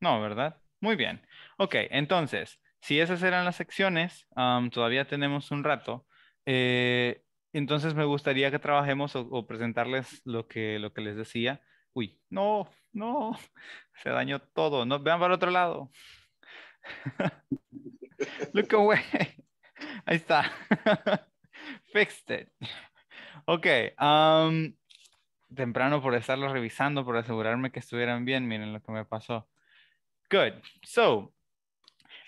No, ¿verdad? Muy bien. Ok, entonces, si esas eran las secciones, todavía tenemos un rato. Eh, entonces me gustaría que trabajemos o, presentarles lo que, lo que les decía. Uy, no, no, se dañó todo. No, vean para el otro lado. Look away. Ahí está. Fixed it. Ok, temprano por estarlo revisando, por asegurarme que estuvieran bien, miren lo que me pasó. Good. So,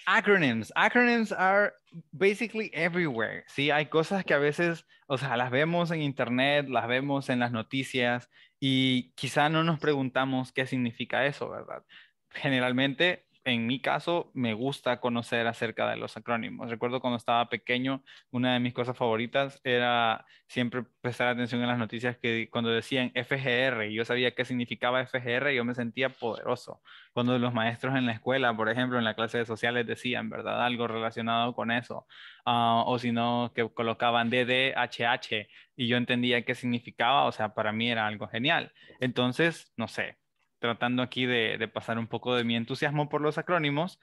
acronyms. Acronyms are basically everywhere. Sí, hay cosas que a veces, o sea, las vemos en internet, las vemos en las noticias y quizá no nos preguntamos qué significa eso, ¿verdad? Generalmente en mi caso, me gusta conocer acerca de los acrónimos. Recuerdo cuando estaba pequeño, una de mis cosas favoritas era siempre prestar atención en las noticias que cuando decían FGR y yo sabía qué significaba FGR, yo me sentía poderoso. Cuando los maestros en la escuela, por ejemplo, en la clase de sociales decían, ¿verdad? Algo relacionado con eso. Ah, o si no, que colocaban DDHH y yo entendía qué significaba, o sea, para mí era algo genial. Entonces, no sé, tratando aquí de, pasar un poco de mi entusiasmo por los acrónimos,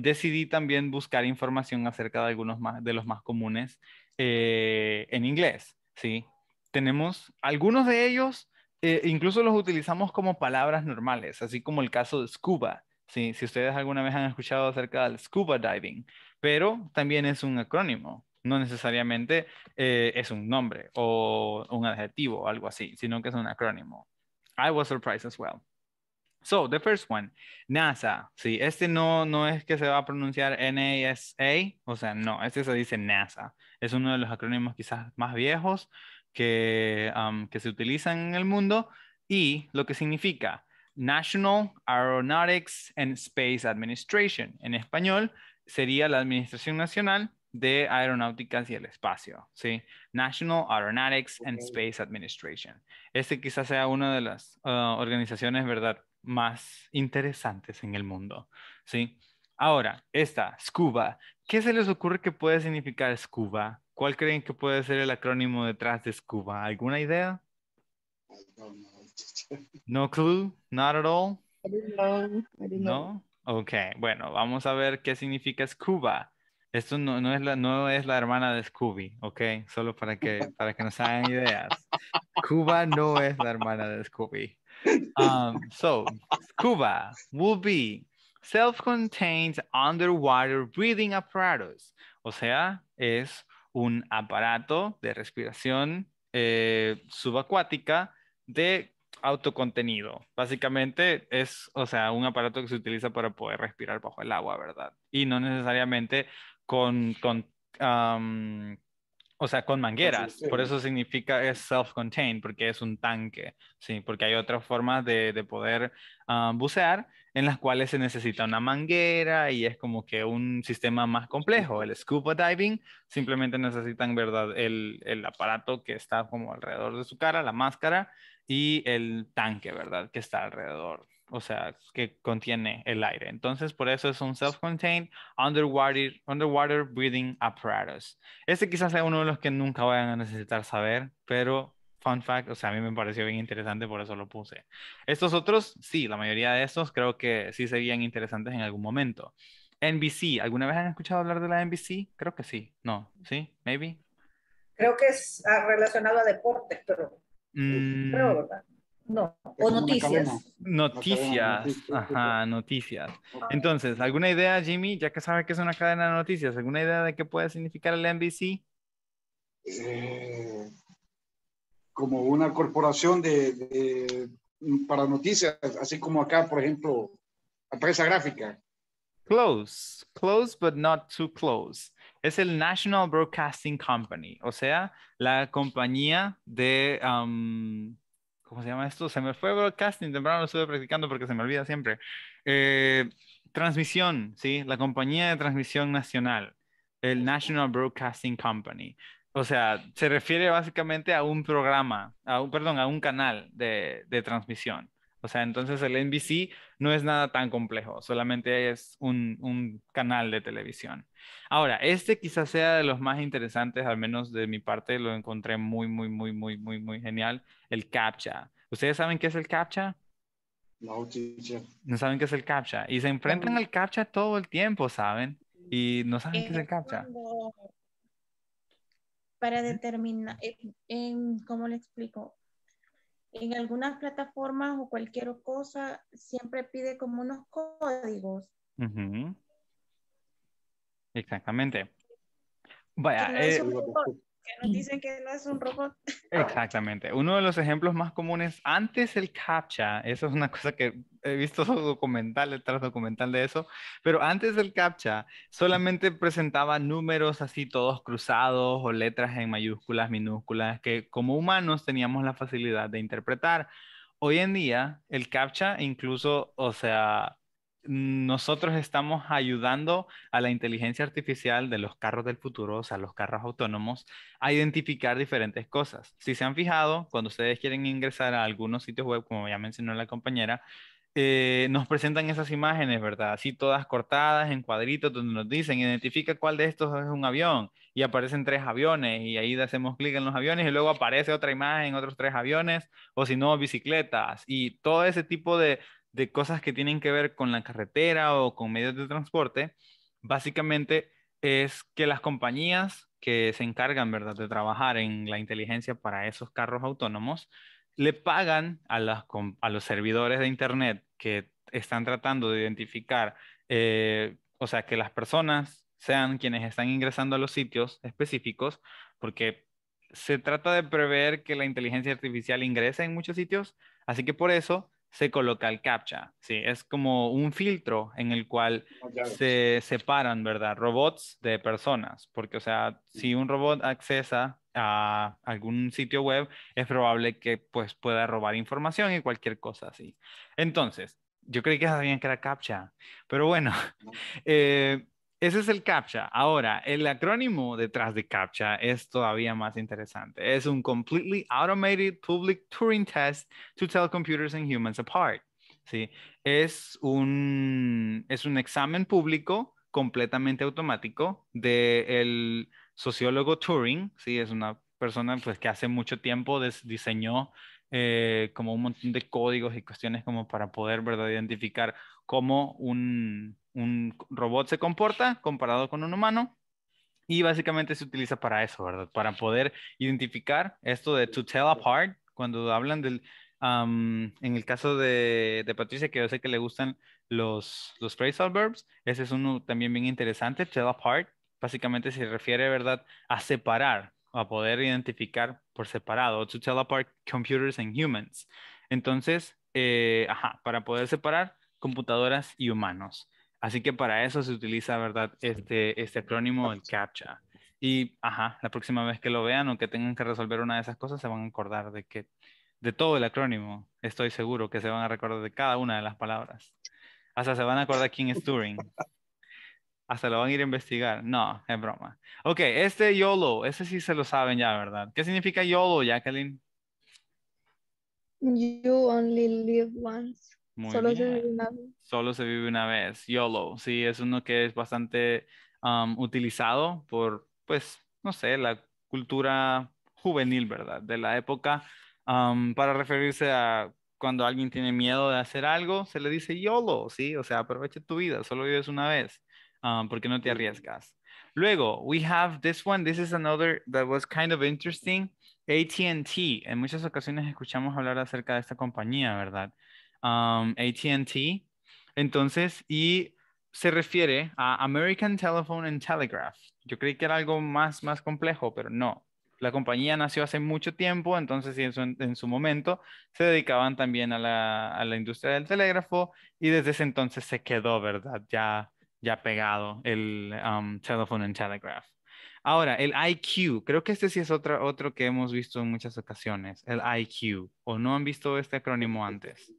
decidí también buscar información acerca de algunos de los más comunes eh, en inglés, ¿sí? Tenemos algunos de ellos, eh, incluso los utilizamos como palabras normales, así como el caso de scuba, Si ustedes alguna vez han escuchado acerca del scuba diving, pero también es un acrónimo, no necesariamente eh, es un nombre o un adjetivo o algo así, sino que es un acrónimo. I was surprised as well. So, the first one, NASA. Sí, este no, no es que se va a pronunciar N-A-S-A, o sea, no, este se dice NASA. Es uno de los acrónimos quizás más viejos que, um, que se utilizan en el mundo y lo que significa National Aeronautics and Space Administration. En español sería la Administración Nacional de aeronáuticas y el espacio, ¿sí? National Aeronautics and Space Administration. Este quizás sea una de las ah, organizaciones, ¿verdad?, más interesantes en el mundo, ¿sí? Ahora, esta, SCUBA. ¿Qué se les ocurre que puede significar SCUBA? ¿Cuál creen que puede ser el acrónimo detrás de SCUBA? ¿Alguna idea? No clue? Not at all? Ok, bueno, vamos a ver qué significa SCUBA. Esto no, es la, no es la hermana de Scooby, ¿ok? Solo para que, para que nos hagan ideas. Cuba no es la hermana de Scooby. Um, so, Cuba will be self-contained underwater breathing apparatus. O sea, es un aparato de respiración eh, subacuática de autocontenido. Básicamente es, o sea, un aparato que se utiliza para poder respirar bajo el agua, ¿verdad? Y no necesariamente con, o sea, con mangueras. Por eso significa es self-contained, porque es un tanque, ¿sí? Porque hay otras formas de, poder bucear en las cuales se necesita una manguera y es como que un sistema más complejo. El scuba diving simplemente necesitan, ¿verdad? El, el aparato que está como alrededor de su cara, la máscara y el tanque, ¿verdad? Que está alrededor o sea, que contiene el aire. Entonces, por eso es un self-contained underwater, underwater breathing apparatus. Este quizás sea uno de los que nunca vayan a necesitar saber, pero fun fact, o sea, a mí me pareció bien interesante, por eso lo puse. Estos otros, sí, la mayoría de estos creo que sí serían interesantes en algún momento. NBC, ¿alguna vez han escuchado hablar de la NBC? Creo que sí, no, sí, maybe. Creo que es ah, relacionado a deportes, pero... Mm, creo, ¿verdad? No, o noticias. Noticias, ajá, noticias. Entonces, ¿alguna idea, Jimmy? Ya que sabe que es una cadena de noticias, ¿alguna idea de qué puede significar el NBC? Eh, como una corporación de, para noticias, así como acá, por ejemplo, la gráfica. Close, close, but not too close. Es el National Broadcasting Company, o sea, la compañía de... ¿cómo se llama esto? Se me fue broadcasting, temprano lo estuve practicando porque se me olvida siempre. Eh, transmisión, ¿sí? La compañía de transmisión nacional, el National Broadcasting Company. O sea, se refiere básicamente a un programa, a un, perdón, a un canal de transmisión. O sea, entonces el NBC no es nada tan complejo, solamente es un, un, canal de televisión. Ahora, este quizás sea de los más interesantes, al menos de mi parte lo encontré muy, muy, muy, muy, muy, muy genial, el CAPTCHA. ¿Ustedes saben qué es el CAPTCHA? No, No saben qué es el CAPTCHA. Y se enfrentan al CAPTCHA todo el tiempo, ¿saben? Y no saben qué es eh, el CAPTCHA. Para determinar, eh, ¿cómo le explico? en algunas plataformas o cualquier cosa, siempre pide como unos códigos. Exactamente. Vaya, eh, que nos dicen que no es un robot. Exactamente. Uno de los ejemplos más comunes, antes el CAPTCHA, eso es una cosa que he visto documental tras documental de eso, pero antes del CAPTCHA solamente presentaba números así todos cruzados o letras en mayúsculas, minúsculas, que como humanos teníamos la facilidad de interpretar. Hoy en día, el CAPTCHA incluso, o sea, nosotros estamos ayudando a la inteligencia artificial de los carros del futuro, o sea, los carros autónomos, a identificar diferentes cosas. Si se han fijado, cuando ustedes quieren ingresar a algunos sitios web, como ya mencionó la compañera, eh, nos presentan esas imágenes, ¿verdad? Así todas cortadas en cuadritos donde nos dicen, identifica cuál de estos es un avión y aparecen tres aviones y ahí hacemos clic en los aviones y luego aparece otra imagen, otros tres aviones o si no, bicicletas y todo ese tipo de, de cosas que tienen que ver con la carretera o con medios de transporte, básicamente es que las compañías que se encargan, ¿verdad?, de trabajar en la inteligencia para esos carros autónomos, le pagan a, las, los servidores de Internet que están tratando de identificar, eh, o sea, que las personas sean quienes están ingresando a los sitios específicos, porque se trata de prever que la inteligencia artificial ingrese en muchos sitios, así que por eso se coloca el captcha. ¿sí? Es como un filtro en el cual ah, se separan, ¿verdad? Robots de personas, porque, o sea, si un robot accesa a algún sitio web, es probable que pues, pueda robar información y cualquier cosa así. Entonces, yo creí que sabían que era captcha, pero bueno, Ese es el CAPTCHA. Ahora, el acrónimo detrás de CAPTCHA es todavía más interesante. Es un Completely Automated Public Turing Test to Tell Computers and Humans Apart. ¿sí? Es, un, es un examen público completamente automático del sociólogo Turing. ¿sí? Es una persona pues, que hace mucho tiempo diseñó eh, como un montón de códigos y cuestiones como para poder ¿verdad? identificar cómo un un robot se comporta comparado con un humano. Y básicamente se utiliza para eso, ¿verdad? Para poder identificar esto de to tell apart, cuando hablan del, en el caso de, Patricia, que yo sé que le gustan los, los phrasal verbs, ese es uno también bien interesante, tell apart, básicamente se refiere, ¿verdad?, a separar, a poder identificar por separado, to tell apart computers and humans. Entonces, eh, ajá, para poder separar computadoras y humanos. Así que para eso se utiliza, ¿verdad? Este, este, acrónimo, el CAPTCHA. Y, ajá, la próxima vez que lo vean o que tengan que resolver una de esas cosas, se van a acordar de que, de todo el acrónimo, estoy seguro que se van a recordar de cada una de las palabras. Hasta se van a acordar quién es Turing. Hasta lo van a ir a investigar. No, es broma. Ok, este YOLO, ese sí se lo saben ya, ¿verdad? ¿Qué significa YOLO, Jacqueline? You only live once solo se vive una vez. Solo se vive una vez, YOLO. Sí, es uno que es bastante utilizado por, pues, no sé, la cultura juvenil, ¿verdad? De la época, para referirse a cuando alguien tiene miedo de hacer algo, se le dice YOLO, ¿sí? O sea, aprovecha tu vida, solo vives una vez, porque no te arriesgas. Luego, we have this one, this is another that was kind of interesting, AT&T. En muchas ocasiones escuchamos hablar acerca de esta compañía, ¿verdad? Um, ATT. Entonces, y se refiere a American Telephone and Telegraph. Yo creí que era algo más, más complejo, pero no. La compañía nació hace mucho tiempo, entonces en su, momento se dedicaban también a la, industria del telégrafo y desde ese entonces se quedó, ¿verdad? Ya, ya pegado el um, Telephone and Telegraph. Ahora, el IQ, creo que este sí es otro, otro que hemos visto en muchas ocasiones, el IQ, o no han visto este acrónimo antes.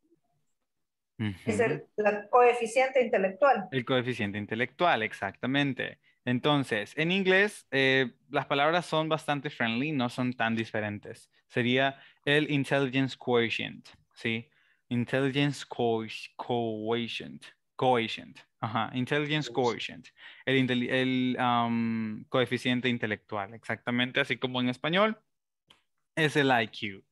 Es el coeficiente intelectual. El coeficiente intelectual, exactamente. Entonces, en inglés, eh, las palabras son bastante friendly, no son tan diferentes. Sería el intelligence quotient, ¿sí? Intelligence co quotient. Coefficient. Ajá, intelligence quotient. El, coeficiente intelectual, exactamente, así como en español, es el IQ.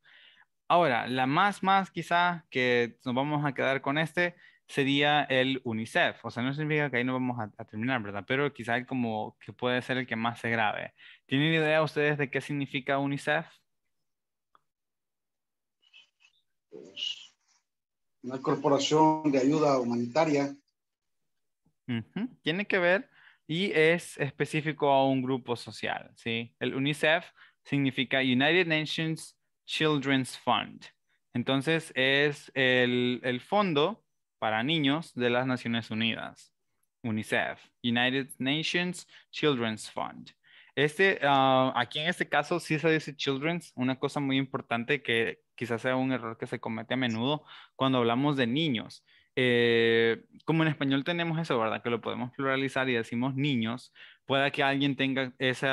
Ahora, la más más quizá que nos vamos a quedar con este sería el UNICEF. O sea, no significa que ahí no vamos a, terminar, ¿verdad? Pero quizás como que puede ser el que más se grave. ¿Tienen idea ustedes de qué significa UNICEF? Una corporación de ayuda humanitaria. Tiene que ver y es específico a un grupo social, ¿sí? El UNICEF significa United Nations Children's Fund. Entonces es el, fondo para niños de las Naciones Unidas, UNICEF, United Nations Children's Fund. Este, ah, aquí en este caso sí se dice children's, una cosa muy importante que quizás sea un error que se comete a menudo cuando hablamos de niños. Eh, como en español tenemos eso, ¿verdad? Que lo podemos pluralizar y decimos niños, pueda que alguien tenga ese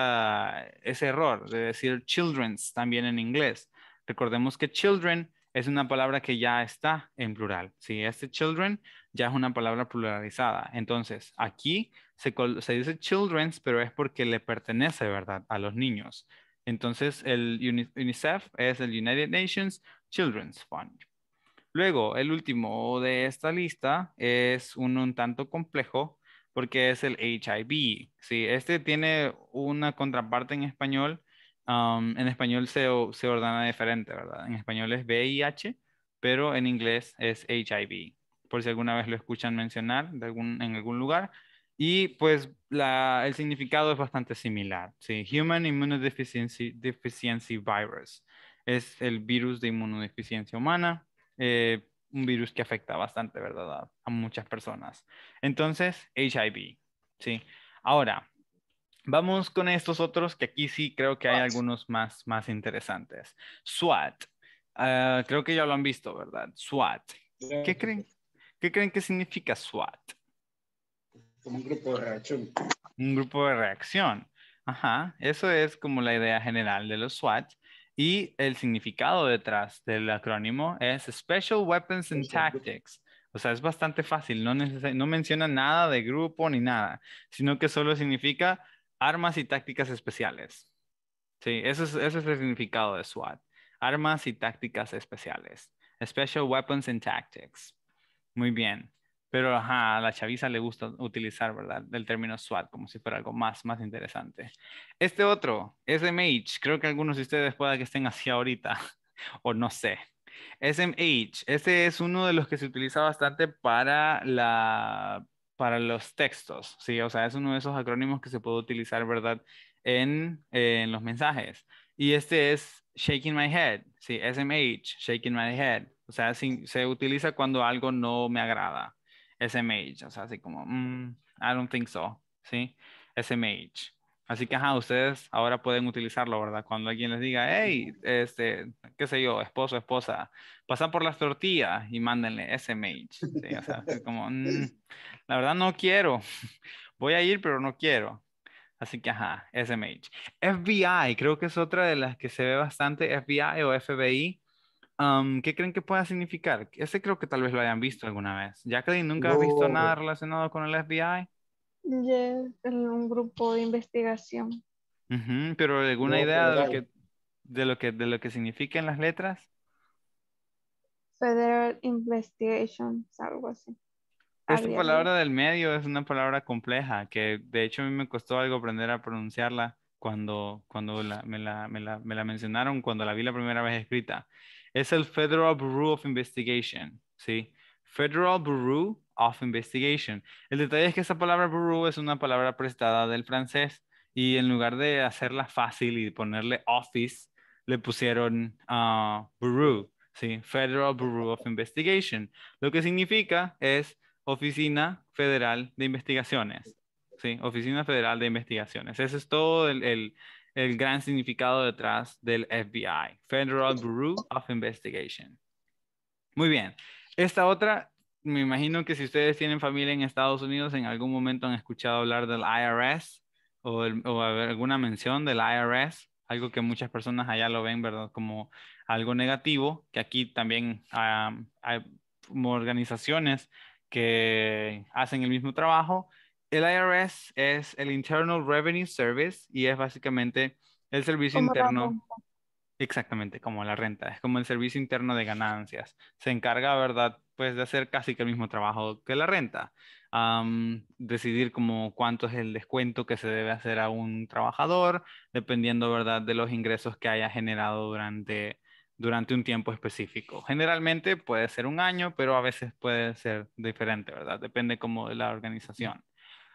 error de decir children's también en inglés. Recordemos que children es una palabra que ya está en plural. ¿sí? Este children ya es una palabra pluralizada. Entonces, aquí se, dice children's, pero es porque le pertenece, ¿verdad?, a los niños. Entonces, el UNICEF es el United Nations Children's Fund. Luego, el último de esta lista es un, un tanto complejo porque es el HIV. ¿sí? Este tiene una contraparte en español en español se, se, ordena diferente, ¿verdad? En español es VIH, pero en inglés es HIV, por si alguna vez lo escuchan mencionar de en algún lugar. Y pues el significado es bastante similar. ¿sí? Human Immunodeficiency Virus es el virus de inmunodeficiencia humana, eh, un virus que afecta bastante, ¿verdad? A, a muchas personas. Entonces, HIV, ¿sí? Ahora, Vamos con estos otros que aquí sí creo que hay algunos más, más interesantes. SWAT. Ah, creo que ya lo han visto, ¿verdad? SWAT. ¿Qué creen? ¿Qué creen que significa SWAT? un grupo de reacción. Un grupo de reacción. Ajá. Eso es como la idea general de los SWAT. Y el significado detrás del acrónimo es Special Weapons and Tactics. O sea, es bastante fácil. no menciona nada de grupo ni nada, sino que solo significa Armas y tácticas especiales. Sí, ese es, es el significado de SWAT. Armas y tácticas especiales. Special Weapons and Tactics. Muy bien. Pero ajá, a la chaviza le gusta utilizar, ¿verdad? El término SWAT como si fuera algo más, más interesante. Este otro, SMH, creo que algunos de ustedes pueda que estén así ahorita, o no sé. SMH, este es uno de los que se utiliza bastante para la para los textos, ¿sí? O sea, es uno de esos acrónimos que se puede utilizar, ¿verdad? En, eh, los mensajes. Y este es shaking my head, ¿sí? SMH, shaking my head. O sea, se utiliza cuando algo no me agrada. SMH, o sea, así como, mm, I don't think so, ¿sí? SMH. Así que, ajá, ustedes ahora pueden utilizarlo, ¿verdad? Cuando alguien les diga, hey, este, qué sé yo, esposo, esposa, pasan por las tortillas y mándenle SMH. O sea, como, mm, la verdad no quiero. Voy a ir, pero no quiero. Así que, ajá, SMH. FBI, creo que es otra de las que se ve bastante, FBI o FBI. Um, ¿Qué creen que pueda significar? Ese creo que tal vez lo hayan visto alguna vez. Jacqueline, ¿nunca ha visto nada relacionado con el FBI? en un grupo de investigación. pero alguna idea de lo, que, de lo que de lo que significan las letras? Federal Investigation, algo así. Esta palabra del medio es una palabra compleja que de hecho a mí me costó algo aprender a pronunciarla cuando, cuando me, la, me, la, mencionaron, cuando la vi la primera vez escrita. Es el Federal Bureau of Investigation, ¿sí? Federal Bureau of investigation. El detalle es que esa palabra bureau es una palabra prestada del francés y en lugar de hacerla fácil y ponerle office, le pusieron uh, ah, bureau, ¿sí? Federal Bureau of Investigation, lo que significa es Oficina Federal de Investigaciones, ¿sí? Oficina Federal de Investigaciones. Ese es todo el, el, el gran significado detrás del FBI, Federal Bureau of Investigation. Muy bien. Esta otra me imagino que si ustedes tienen familia en Estados Unidos, en algún momento han escuchado hablar del IRS o, alguna mención del IRS, algo que muchas personas allá lo ven, ¿verdad? Como algo negativo, que aquí también hay organizaciones que hacen el mismo trabajo. El IRS es el Internal Revenue Service y es básicamente el servicio interno. Exactamente, como la renta, es como el servicio interno de ganancias. Se encarga, ¿verdad?, pues, de hacer casi que el mismo trabajo que la renta. decidir como cuánto es el descuento que se debe hacer a un trabajador, dependiendo, ¿verdad?, de los ingresos que haya generado durante, durante un tiempo específico. Generalmente puede ser un año, pero a veces puede ser diferente, ¿verdad? Depende como de la mm. organización.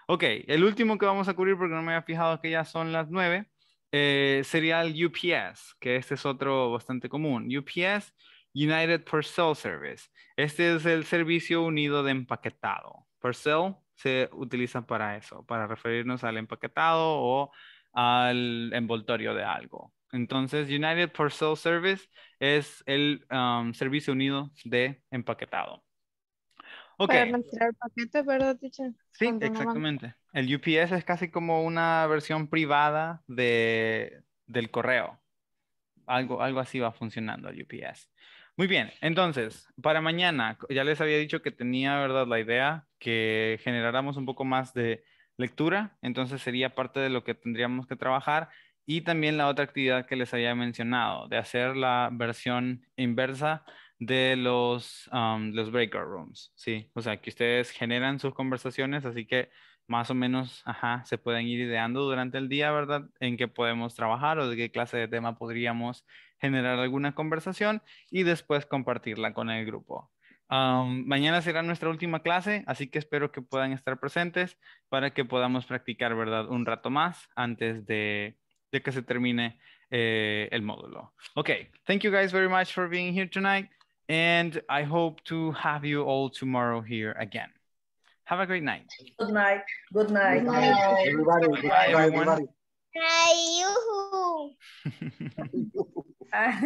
Ok, el último que vamos a cubrir, porque no me había fijado que ya son las nueve, eh, sería el UPS, que este es otro bastante común. UPS United Parcel Service. Este es el servicio unido de empaquetado. Parcel se utiliza para eso, para referirnos al empaquetado o al envoltorio de algo. Entonces, United Parcel Service es el um, servicio unido de empaquetado. Para retirar paquete, ¿verdad, teacher? Sí, exactamente. el UPS es casi como una versión privada de, del correo. Algo, algo así va funcionando el UPS. Muy bien, entonces, para mañana, ya les había dicho que tenía, ¿verdad?, la idea que generáramos un poco más de lectura, entonces sería parte de lo que tendríamos que trabajar y también la otra actividad que les había mencionado, de hacer la versión inversa de los, los breakout rooms, ¿sí? O sea, que ustedes generan sus conversaciones, así que más o menos, se pueden ir ideando durante el día, ¿verdad? En qué podemos trabajar o de qué clase de tema podríamos generar alguna conversación y después compartirla con el grupo. mañana será nuestra última clase, así que espero que puedan estar presentes para que podamos practicar, ¿verdad? Un rato más antes de, que se termine eh, el módulo. Okay, thank you guys very much for being here tonight. And I hope to have you all tomorrow here again. Have a great night. Good night. Good night. Good night. Everybody. Bye, everyone. Bye, you.